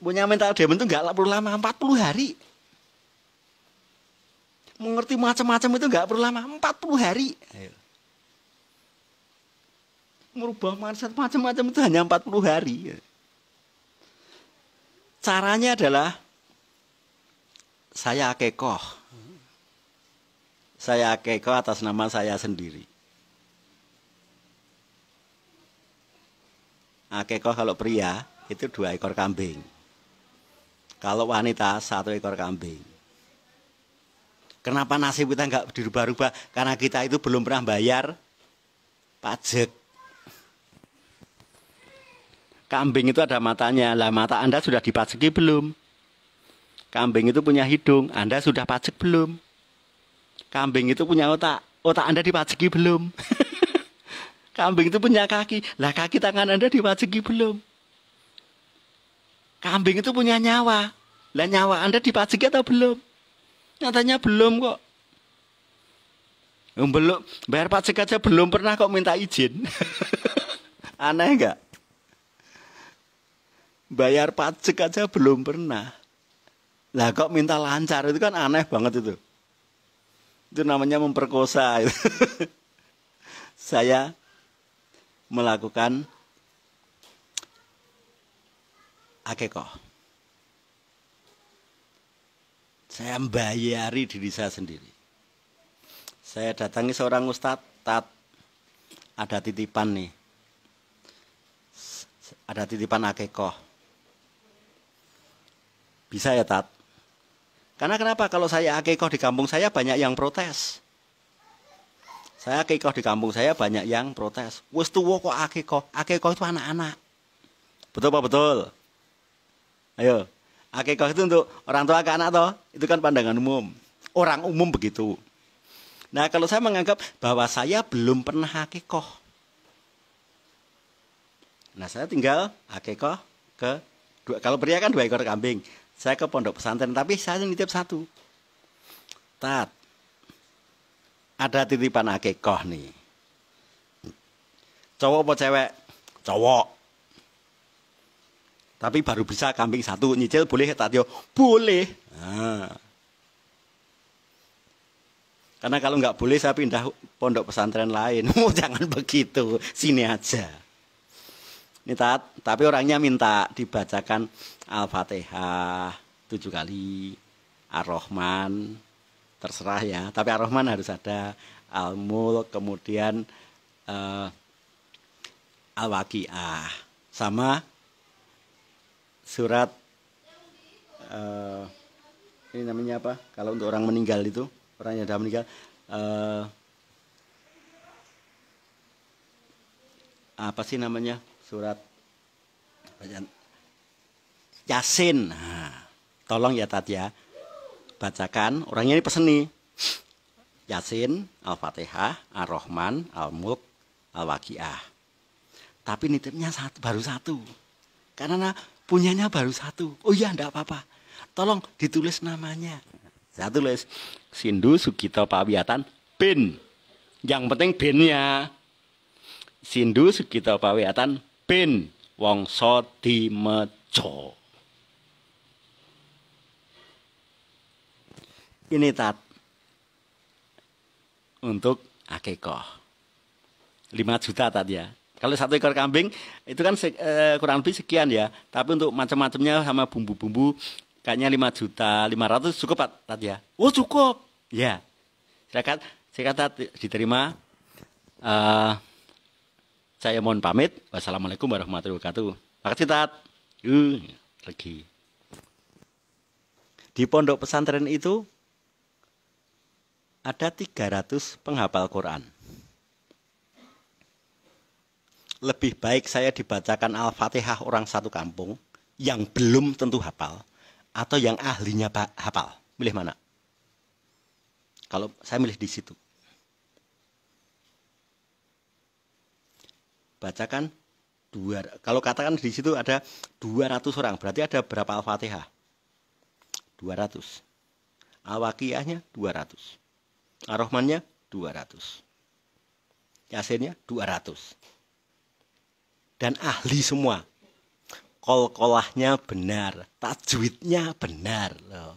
Punya mental demon itu nggak perlu lama, 40 hari. Mengerti macam-macam itu nggak perlu lama, 40 hari. Merubah mindset macam-macam itu hanya 40 hari. Caranya adalah saya kekoh saya keko atas nama saya sendiri. Akeko nah, kalau pria itu dua ekor kambing. Kalau wanita satu ekor kambing. Kenapa nasib kita nggak dirubah-rubah? Karena kita itu belum pernah bayar pajak. Kambing itu ada matanya. Lah mata Anda sudah dipajaki belum? Kambing itu punya hidung. Anda sudah pajak belum? Kambing itu punya otak. Otak Anda dipajeki belum? Kambing itu punya kaki. Lah kaki tangan Anda dipajeki belum? Kambing itu punya nyawa. Lah nyawa Anda dipajeki atau belum? Nyatanya belum kok. Belum, bayar pajak aja belum pernah kok minta izin. Aneh enggak? Bayar pajak aja belum pernah. Lah kok minta lancar itu kan aneh banget itu itu namanya memperkosa saya melakukan akeko saya membayari diri saya sendiri saya datangi seorang ustad tat ada titipan nih ada titipan akeko bisa ya tat karena kenapa? Kalau saya akikoh di kampung saya banyak yang protes. Saya akikoh di kampung saya banyak yang protes. Wes tuwo kok akikoh? Akikoh itu anak-anak. Betul apa betul? Ayo. Akikoh itu untuk orang tua ke anak toh. Itu kan pandangan umum. Orang umum begitu. Nah, kalau saya menganggap bahwa saya belum pernah akikoh. Nah, saya tinggal akikoh ke dua, kalau pria kan dua ekor kambing saya ke pondok pesantren tapi saya nitip satu tat ada titipan akekoh nih cowok apa cewek cowok tapi baru bisa kambing satu nyicil boleh tak yo boleh nah. karena kalau nggak boleh saya pindah pondok pesantren lain oh, jangan begitu sini aja minta tapi orangnya minta dibacakan Al-Fatihah tujuh kali Ar-Rahman terserah ya tapi Ar-Rahman harus ada Al-Mulk kemudian uh, Al-Waqi'ah sama surat uh, ini namanya apa kalau untuk orang meninggal itu orangnya sudah meninggal uh, apa sih namanya surat Yasin. Nah, tolong ya Tatya Bacakan, orangnya ini peseni. Yasin, Al-Fatihah, Ar-Rahman, Al-Mulk, Al-Waqiah. Tapi nitipnya satu, baru satu. Karena punyanya baru satu. Oh iya, enggak apa-apa. Tolong ditulis namanya. Saya tulis Sindu Sugito Pawiatan Bin. Yang penting binnya. Sindu Sugito Pawiatan wongso di mejo. Ini tat untuk akekoh. 5 juta tadi ya. Kalau satu ekor kambing itu kan se, eh, kurang lebih sekian ya. Tapi untuk macam-macamnya sama bumbu-bumbu kayaknya 5 juta 500 cukup Pak tadi ya. Oh cukup. Ya. Saya kata diterima. Uh, saya mohon pamit. Wassalamualaikum warahmatullahi wabarakatuh. Makasih Tat. Uh, lagi. Di pondok pesantren itu ada 300 penghafal Quran. Lebih baik saya dibacakan Al-Fatihah orang satu kampung yang belum tentu hafal atau yang ahlinya hafal. Milih mana? Kalau saya milih di situ. bacakan dua kalau katakan di situ ada 200 orang berarti ada berapa Al-Fatihah? 200. Al-Waqiahnya 200. Ar-Rahmannya 200. Yasinnya 200. Dan ahli semua. Kol-kolahnya benar, tajwidnya benar loh.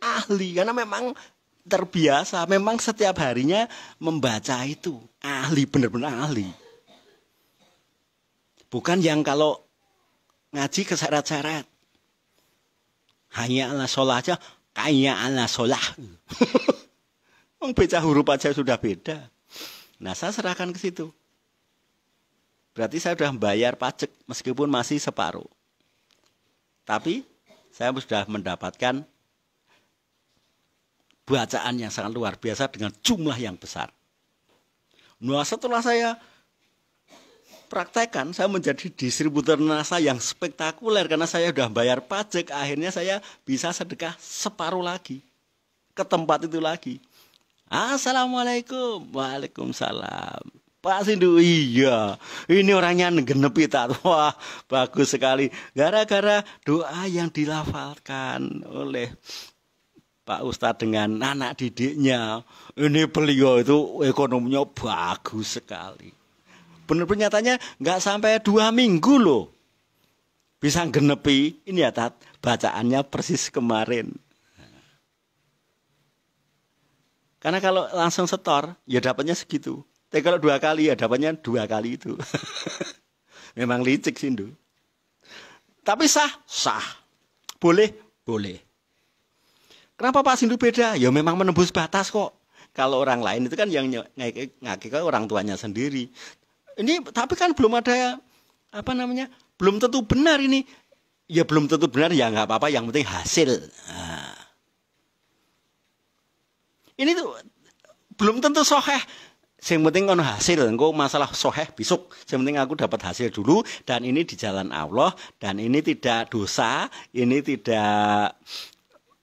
Ahli karena memang terbiasa, memang setiap harinya membaca itu. Ahli benar-benar ahli. Bukan yang kalau ngaji ke syarat-syarat. Hanya ala sholah aja, kaya ala sholah. Mau huruf aja sudah beda. Nah saya serahkan ke situ. Berarti saya sudah bayar pajak meskipun masih separuh. Tapi saya sudah mendapatkan bacaan yang sangat luar biasa dengan jumlah yang besar. Nah setelah saya praktekkan, saya menjadi distributor nasa yang spektakuler karena saya sudah bayar pajak, akhirnya saya bisa sedekah separuh lagi ke tempat itu lagi. Assalamualaikum, waalaikumsalam. Pak Sindu, iya, ini orangnya genepi tak wah bagus sekali. Gara-gara doa yang dilafalkan oleh Pak Ustadz dengan anak didiknya, ini beliau itu ekonominya bagus sekali benar bener nyatanya nggak sampai dua minggu loh bisa genepi ini ya tat bacaannya persis kemarin karena kalau langsung setor ya dapatnya segitu tapi kalau dua kali ya dapatnya dua kali itu memang licik sih Ndu. tapi sah sah boleh boleh kenapa Pak Sindu beda ya memang menembus batas kok kalau orang lain itu kan yang ngakik orang tuanya sendiri ini tapi kan belum ada apa namanya? Belum tentu benar ini. Ya belum tentu benar ya nggak apa-apa. Yang penting hasil. Nah. Ini tuh belum tentu soheh. Yang penting kan hasil. Engkau masalah soheh besok. Yang penting aku dapat hasil dulu. Dan ini di jalan Allah. Dan ini tidak dosa. Ini tidak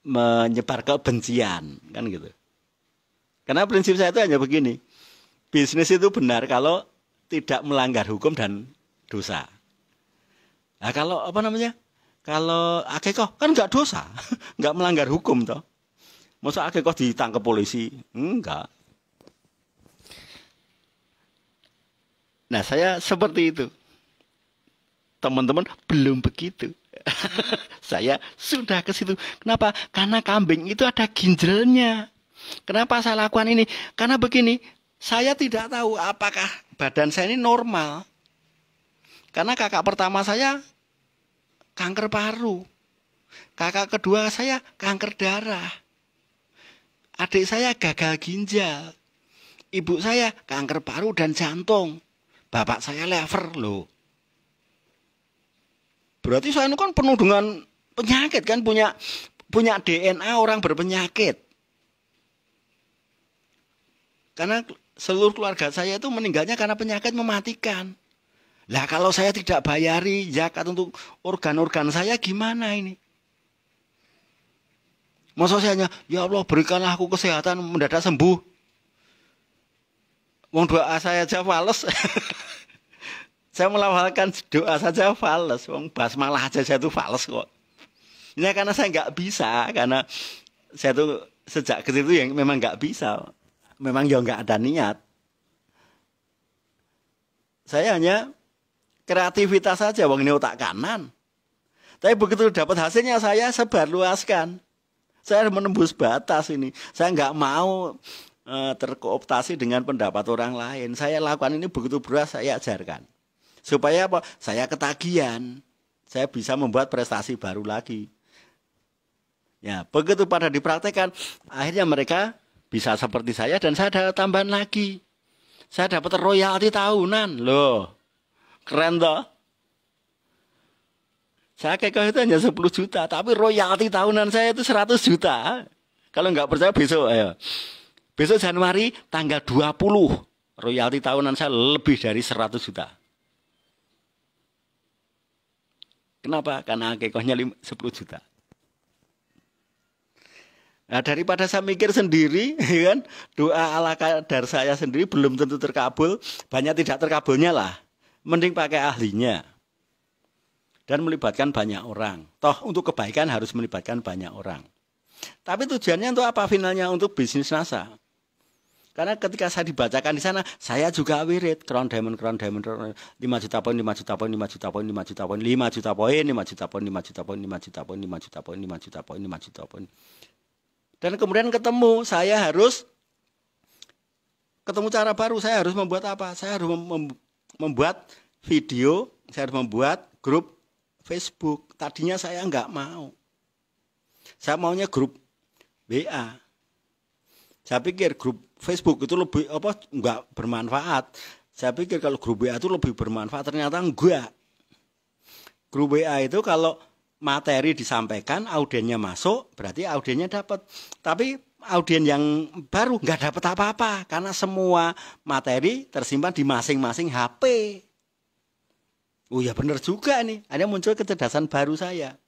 menyebar kebencian kan gitu. Karena prinsip saya itu hanya begini. Bisnis itu benar kalau tidak melanggar hukum dan dosa. Nah, kalau apa namanya? Kalau akikoh kan nggak dosa, nggak melanggar hukum toh. Masa akikoh ditangkap polisi? Enggak. Nah, saya seperti itu. Teman-teman belum begitu. saya sudah ke situ. Kenapa? Karena kambing itu ada ginjalnya. Kenapa saya lakukan ini? Karena begini, saya tidak tahu apakah badan saya ini normal. Karena kakak pertama saya kanker paru. Kakak kedua saya kanker darah. Adik saya gagal ginjal. Ibu saya kanker paru dan jantung. Bapak saya lever loh. Berarti saya ini kan penuh dengan penyakit kan punya punya DNA orang berpenyakit. Karena seluruh keluarga saya itu meninggalnya karena penyakit mematikan. Lah kalau saya tidak bayari zakat untuk organ-organ saya gimana ini? Masa saya hanya, ya Allah berikanlah aku kesehatan mendadak sembuh. Wong doa saya aja fales. saya melafalkan doa saja fales. Wong basmalah aja saya itu fales kok. Ini nah, karena saya nggak bisa, karena saya tuh sejak kecil itu yang memang nggak bisa memang ya nggak ada niat. Saya hanya kreativitas saja, wong ini otak kanan. Tapi begitu dapat hasilnya saya sebarluaskan Saya menembus batas ini. Saya nggak mau e, terkooptasi dengan pendapat orang lain. Saya lakukan ini begitu beras saya ajarkan. Supaya apa? Saya ketagihan. Saya bisa membuat prestasi baru lagi. Ya, begitu pada dipraktekkan, akhirnya mereka bisa seperti saya dan saya ada tambahan lagi. Saya dapat royalti tahunan loh. Keren toh? Saya kayak itu hanya 10 juta, tapi royalti tahunan saya itu 100 juta. Kalau nggak percaya besok ayo. Besok Januari tanggal 20 royalti tahunan saya lebih dari 100 juta. Kenapa? Karena kekohnya 10 juta. Nah, daripada saya mikir sendiri, ya kan, doa ala kadar saya sendiri belum tentu terkabul, banyak tidak terkabulnya lah. Mending pakai ahlinya. Dan melibatkan banyak orang. Toh untuk kebaikan harus melibatkan banyak orang. Tapi tujuannya untuk apa finalnya? Untuk bisnis NASA. Karena ketika saya dibacakan di sana, saya juga wirid crown diamond, crown diamond, 5 juta poin, 5 juta poin, 5 juta poin, 5 juta poin, 5 juta poin, 5 juta poin, 5 juta poin, 5 juta poin, 5 juta poin, 5 juta poin, 5 juta poin, 5 juta poin, 5 juta poin. Dan kemudian ketemu, saya harus ketemu cara baru. Saya harus membuat apa? Saya harus membuat video, saya harus membuat grup Facebook. Tadinya saya nggak mau. Saya maunya grup WA. Saya pikir grup Facebook itu lebih apa nggak bermanfaat. Saya pikir kalau grup WA itu lebih bermanfaat. Ternyata enggak. Grup WA itu kalau materi disampaikan, audiennya masuk, berarti audiennya dapat. Tapi audien yang baru nggak dapat apa-apa karena semua materi tersimpan di masing-masing HP. Oh ya benar juga nih, ada muncul kecerdasan baru saya.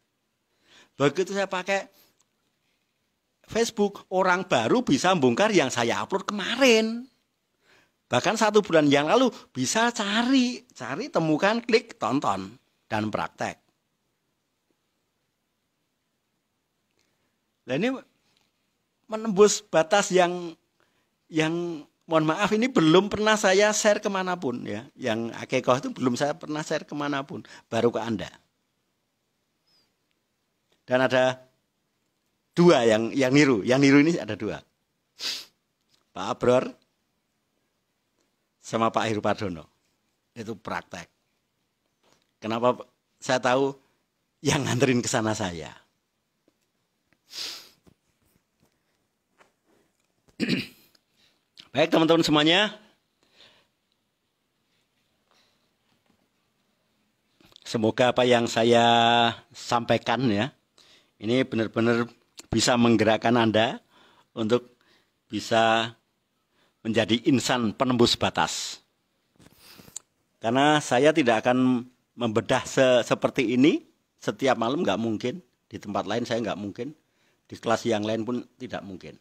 Begitu saya pakai Facebook, orang baru bisa bongkar yang saya upload kemarin. Bahkan satu bulan yang lalu bisa cari, cari, temukan, klik, tonton, dan praktek. Nah ini menembus batas yang yang mohon maaf ini belum pernah saya share kemanapun ya. Yang akekoh itu belum saya pernah share kemanapun, baru ke Anda. Dan ada dua yang yang niru, yang niru ini ada dua. Pak Abror sama Pak Heru Pardono. Itu praktek. Kenapa saya tahu yang nganterin ke sana saya. Baik teman-teman semuanya. Semoga apa yang saya sampaikan ya, ini benar-benar bisa menggerakkan Anda untuk bisa menjadi insan penembus batas. Karena saya tidak akan membedah se seperti ini setiap malam nggak mungkin di tempat lain saya nggak mungkin di kelas yang lain pun tidak mungkin.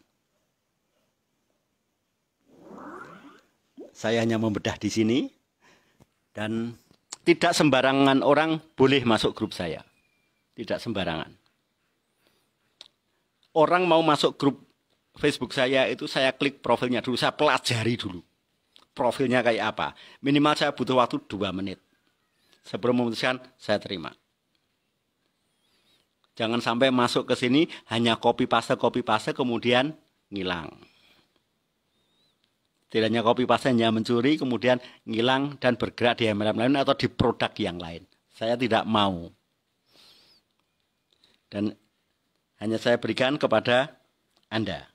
Saya hanya membedah di sini dan tidak sembarangan orang boleh masuk grup saya. Tidak sembarangan. Orang mau masuk grup Facebook saya itu saya klik profilnya dulu, saya pelajari dulu. Profilnya kayak apa. Minimal saya butuh waktu 2 menit. Sebelum memutuskan, saya terima. Jangan sampai masuk ke sini hanya copy paste copy paste kemudian ngilang. Tidak hanya copy paste hanya mencuri kemudian ngilang dan bergerak di MLM lain atau di produk yang lain. Saya tidak mau. Dan hanya saya berikan kepada Anda.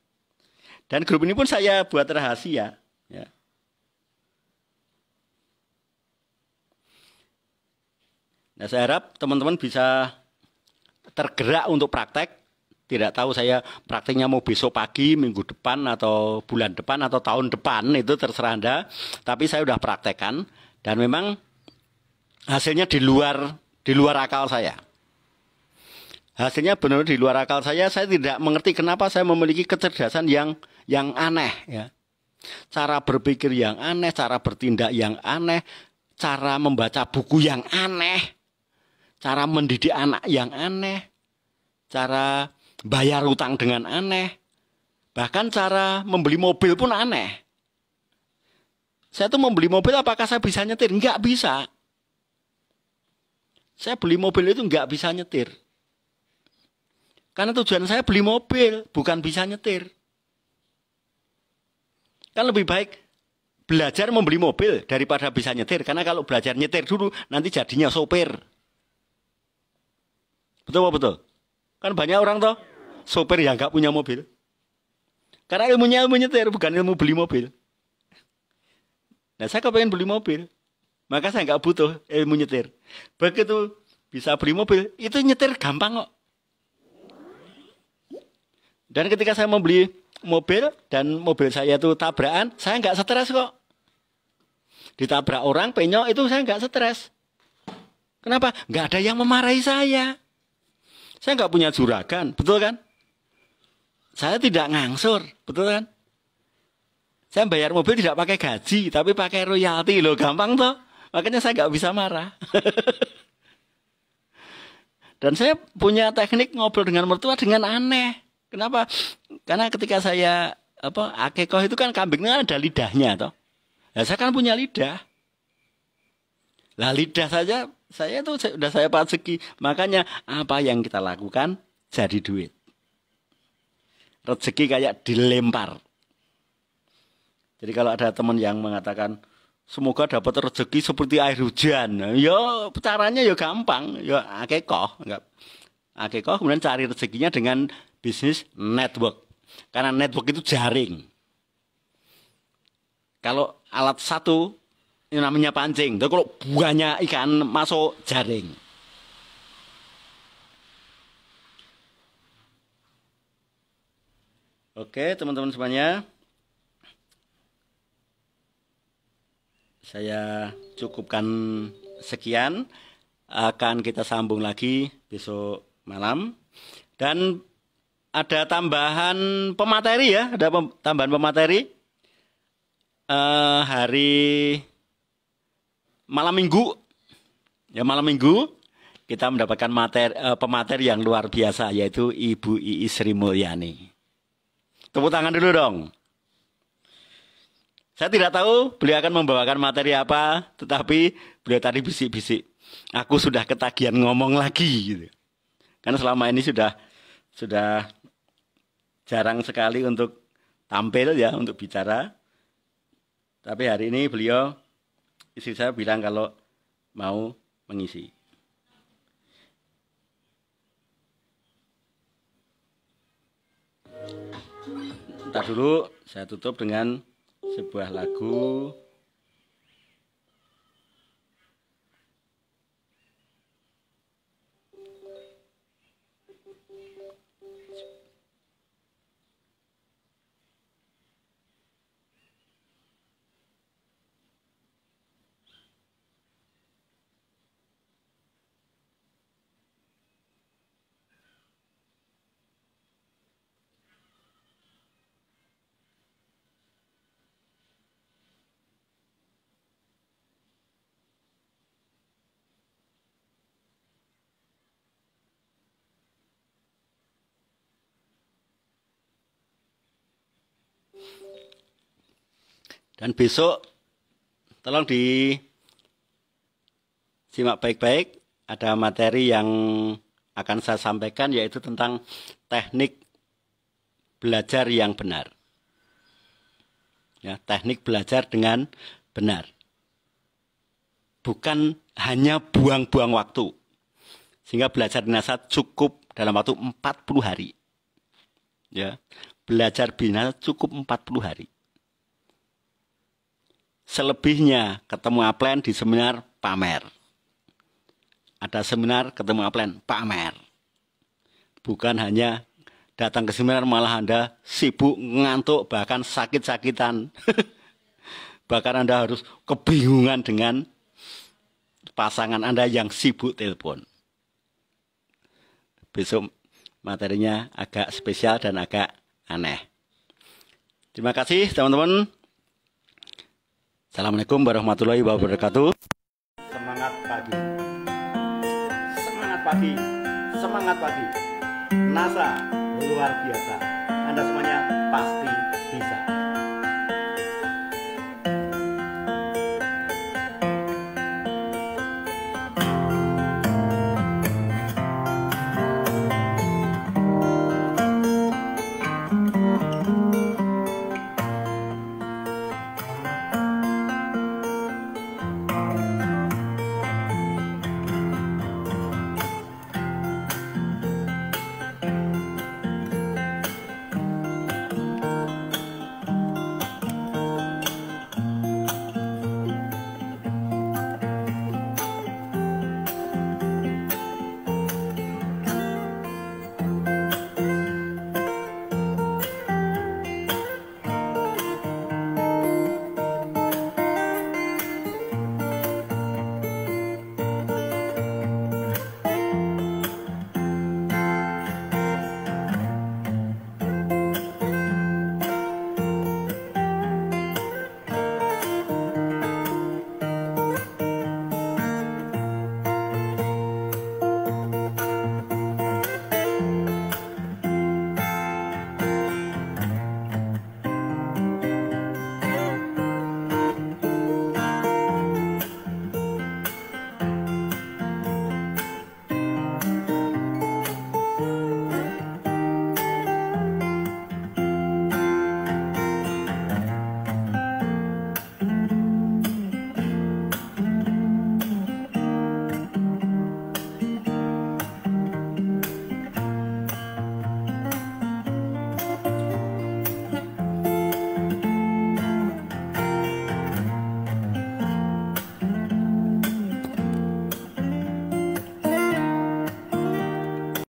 Dan grup ini pun saya buat rahasia. Ya. Nah, saya harap teman-teman bisa tergerak untuk praktek tidak tahu saya praktiknya mau besok pagi, minggu depan atau bulan depan atau tahun depan itu terserah Anda. Tapi saya sudah praktekkan dan memang hasilnya di luar di luar akal saya. Hasilnya benar di luar akal saya. Saya tidak mengerti kenapa saya memiliki kecerdasan yang yang aneh ya. Cara berpikir yang aneh, cara bertindak yang aneh, cara membaca buku yang aneh cara mendidik anak yang aneh, cara bayar utang dengan aneh, bahkan cara membeli mobil pun aneh. Saya tuh membeli mobil apakah saya bisa nyetir? Enggak bisa. Saya beli mobil itu enggak bisa nyetir. Karena tujuan saya beli mobil, bukan bisa nyetir. Kan lebih baik belajar membeli mobil daripada bisa nyetir. Karena kalau belajar nyetir dulu, nanti jadinya sopir. Betul betul? Kan banyak orang toh sopir yang nggak punya mobil. Karena ilmunya ilmu nyetir, bukan ilmu beli mobil. Nah saya kepengen beli mobil, maka saya nggak butuh ilmu nyetir. Begitu bisa beli mobil, itu nyetir gampang kok. Dan ketika saya membeli mobil dan mobil saya itu tabrakan, saya nggak stres kok. Ditabrak orang, penyok itu saya nggak stres. Kenapa? Nggak ada yang memarahi saya. Saya nggak punya juragan, betul kan? Saya tidak ngangsur, betul kan? Saya bayar mobil tidak pakai gaji, tapi pakai royalti loh, gampang toh. Makanya saya nggak bisa marah. Dan saya punya teknik ngobrol dengan mertua dengan aneh. Kenapa? Karena ketika saya apa akekoh itu kan kambingnya ada lidahnya toh. Nah, saya kan punya lidah. Lah lidah saja saya tuh sudah saya pasuki makanya apa yang kita lakukan jadi duit rezeki kayak dilempar jadi kalau ada teman yang mengatakan semoga dapat rezeki seperti air hujan ya caranya ya gampang ya akekoh enggak akekoh kemudian cari rezekinya dengan bisnis network karena network itu jaring kalau alat satu ini namanya pancing. Tapi kalau buahnya ikan masuk jaring. Oke, teman-teman semuanya. Saya cukupkan sekian. Akan kita sambung lagi besok malam. Dan ada tambahan pemateri ya, ada tambahan pemateri. Uh, hari malam minggu ya malam minggu kita mendapatkan materi, eh, pemateri yang luar biasa yaitu Ibu Iis Sri Mulyani. Tepuk tangan dulu dong. Saya tidak tahu beliau akan membawakan materi apa, tetapi beliau tadi bisik-bisik, aku sudah ketagihan ngomong lagi gitu. Karena selama ini sudah sudah jarang sekali untuk tampil ya, untuk bicara. Tapi hari ini beliau istri saya bilang kalau mau mengisi. Entah dulu saya tutup dengan sebuah lagu Dan besok tolong di simak baik-baik. Ada materi yang akan saya sampaikan yaitu tentang teknik belajar yang benar. Ya, teknik belajar dengan benar. Bukan hanya buang-buang waktu. Sehingga belajar binasa cukup dalam waktu 40 hari. Ya. Belajar binasa cukup 40 hari selebihnya ketemu Aplen di seminar pamer. Ada seminar ketemu Aplen pamer. Bukan hanya datang ke seminar malah Anda sibuk ngantuk bahkan sakit-sakitan. bahkan Anda harus kebingungan dengan pasangan Anda yang sibuk telepon. Besok materinya agak spesial dan agak aneh. Terima kasih teman-teman. Assalamualaikum warahmatullahi wabarakatuh. Semangat pagi. Semangat pagi. Semangat pagi. NASA luar biasa. Anda semuanya pasti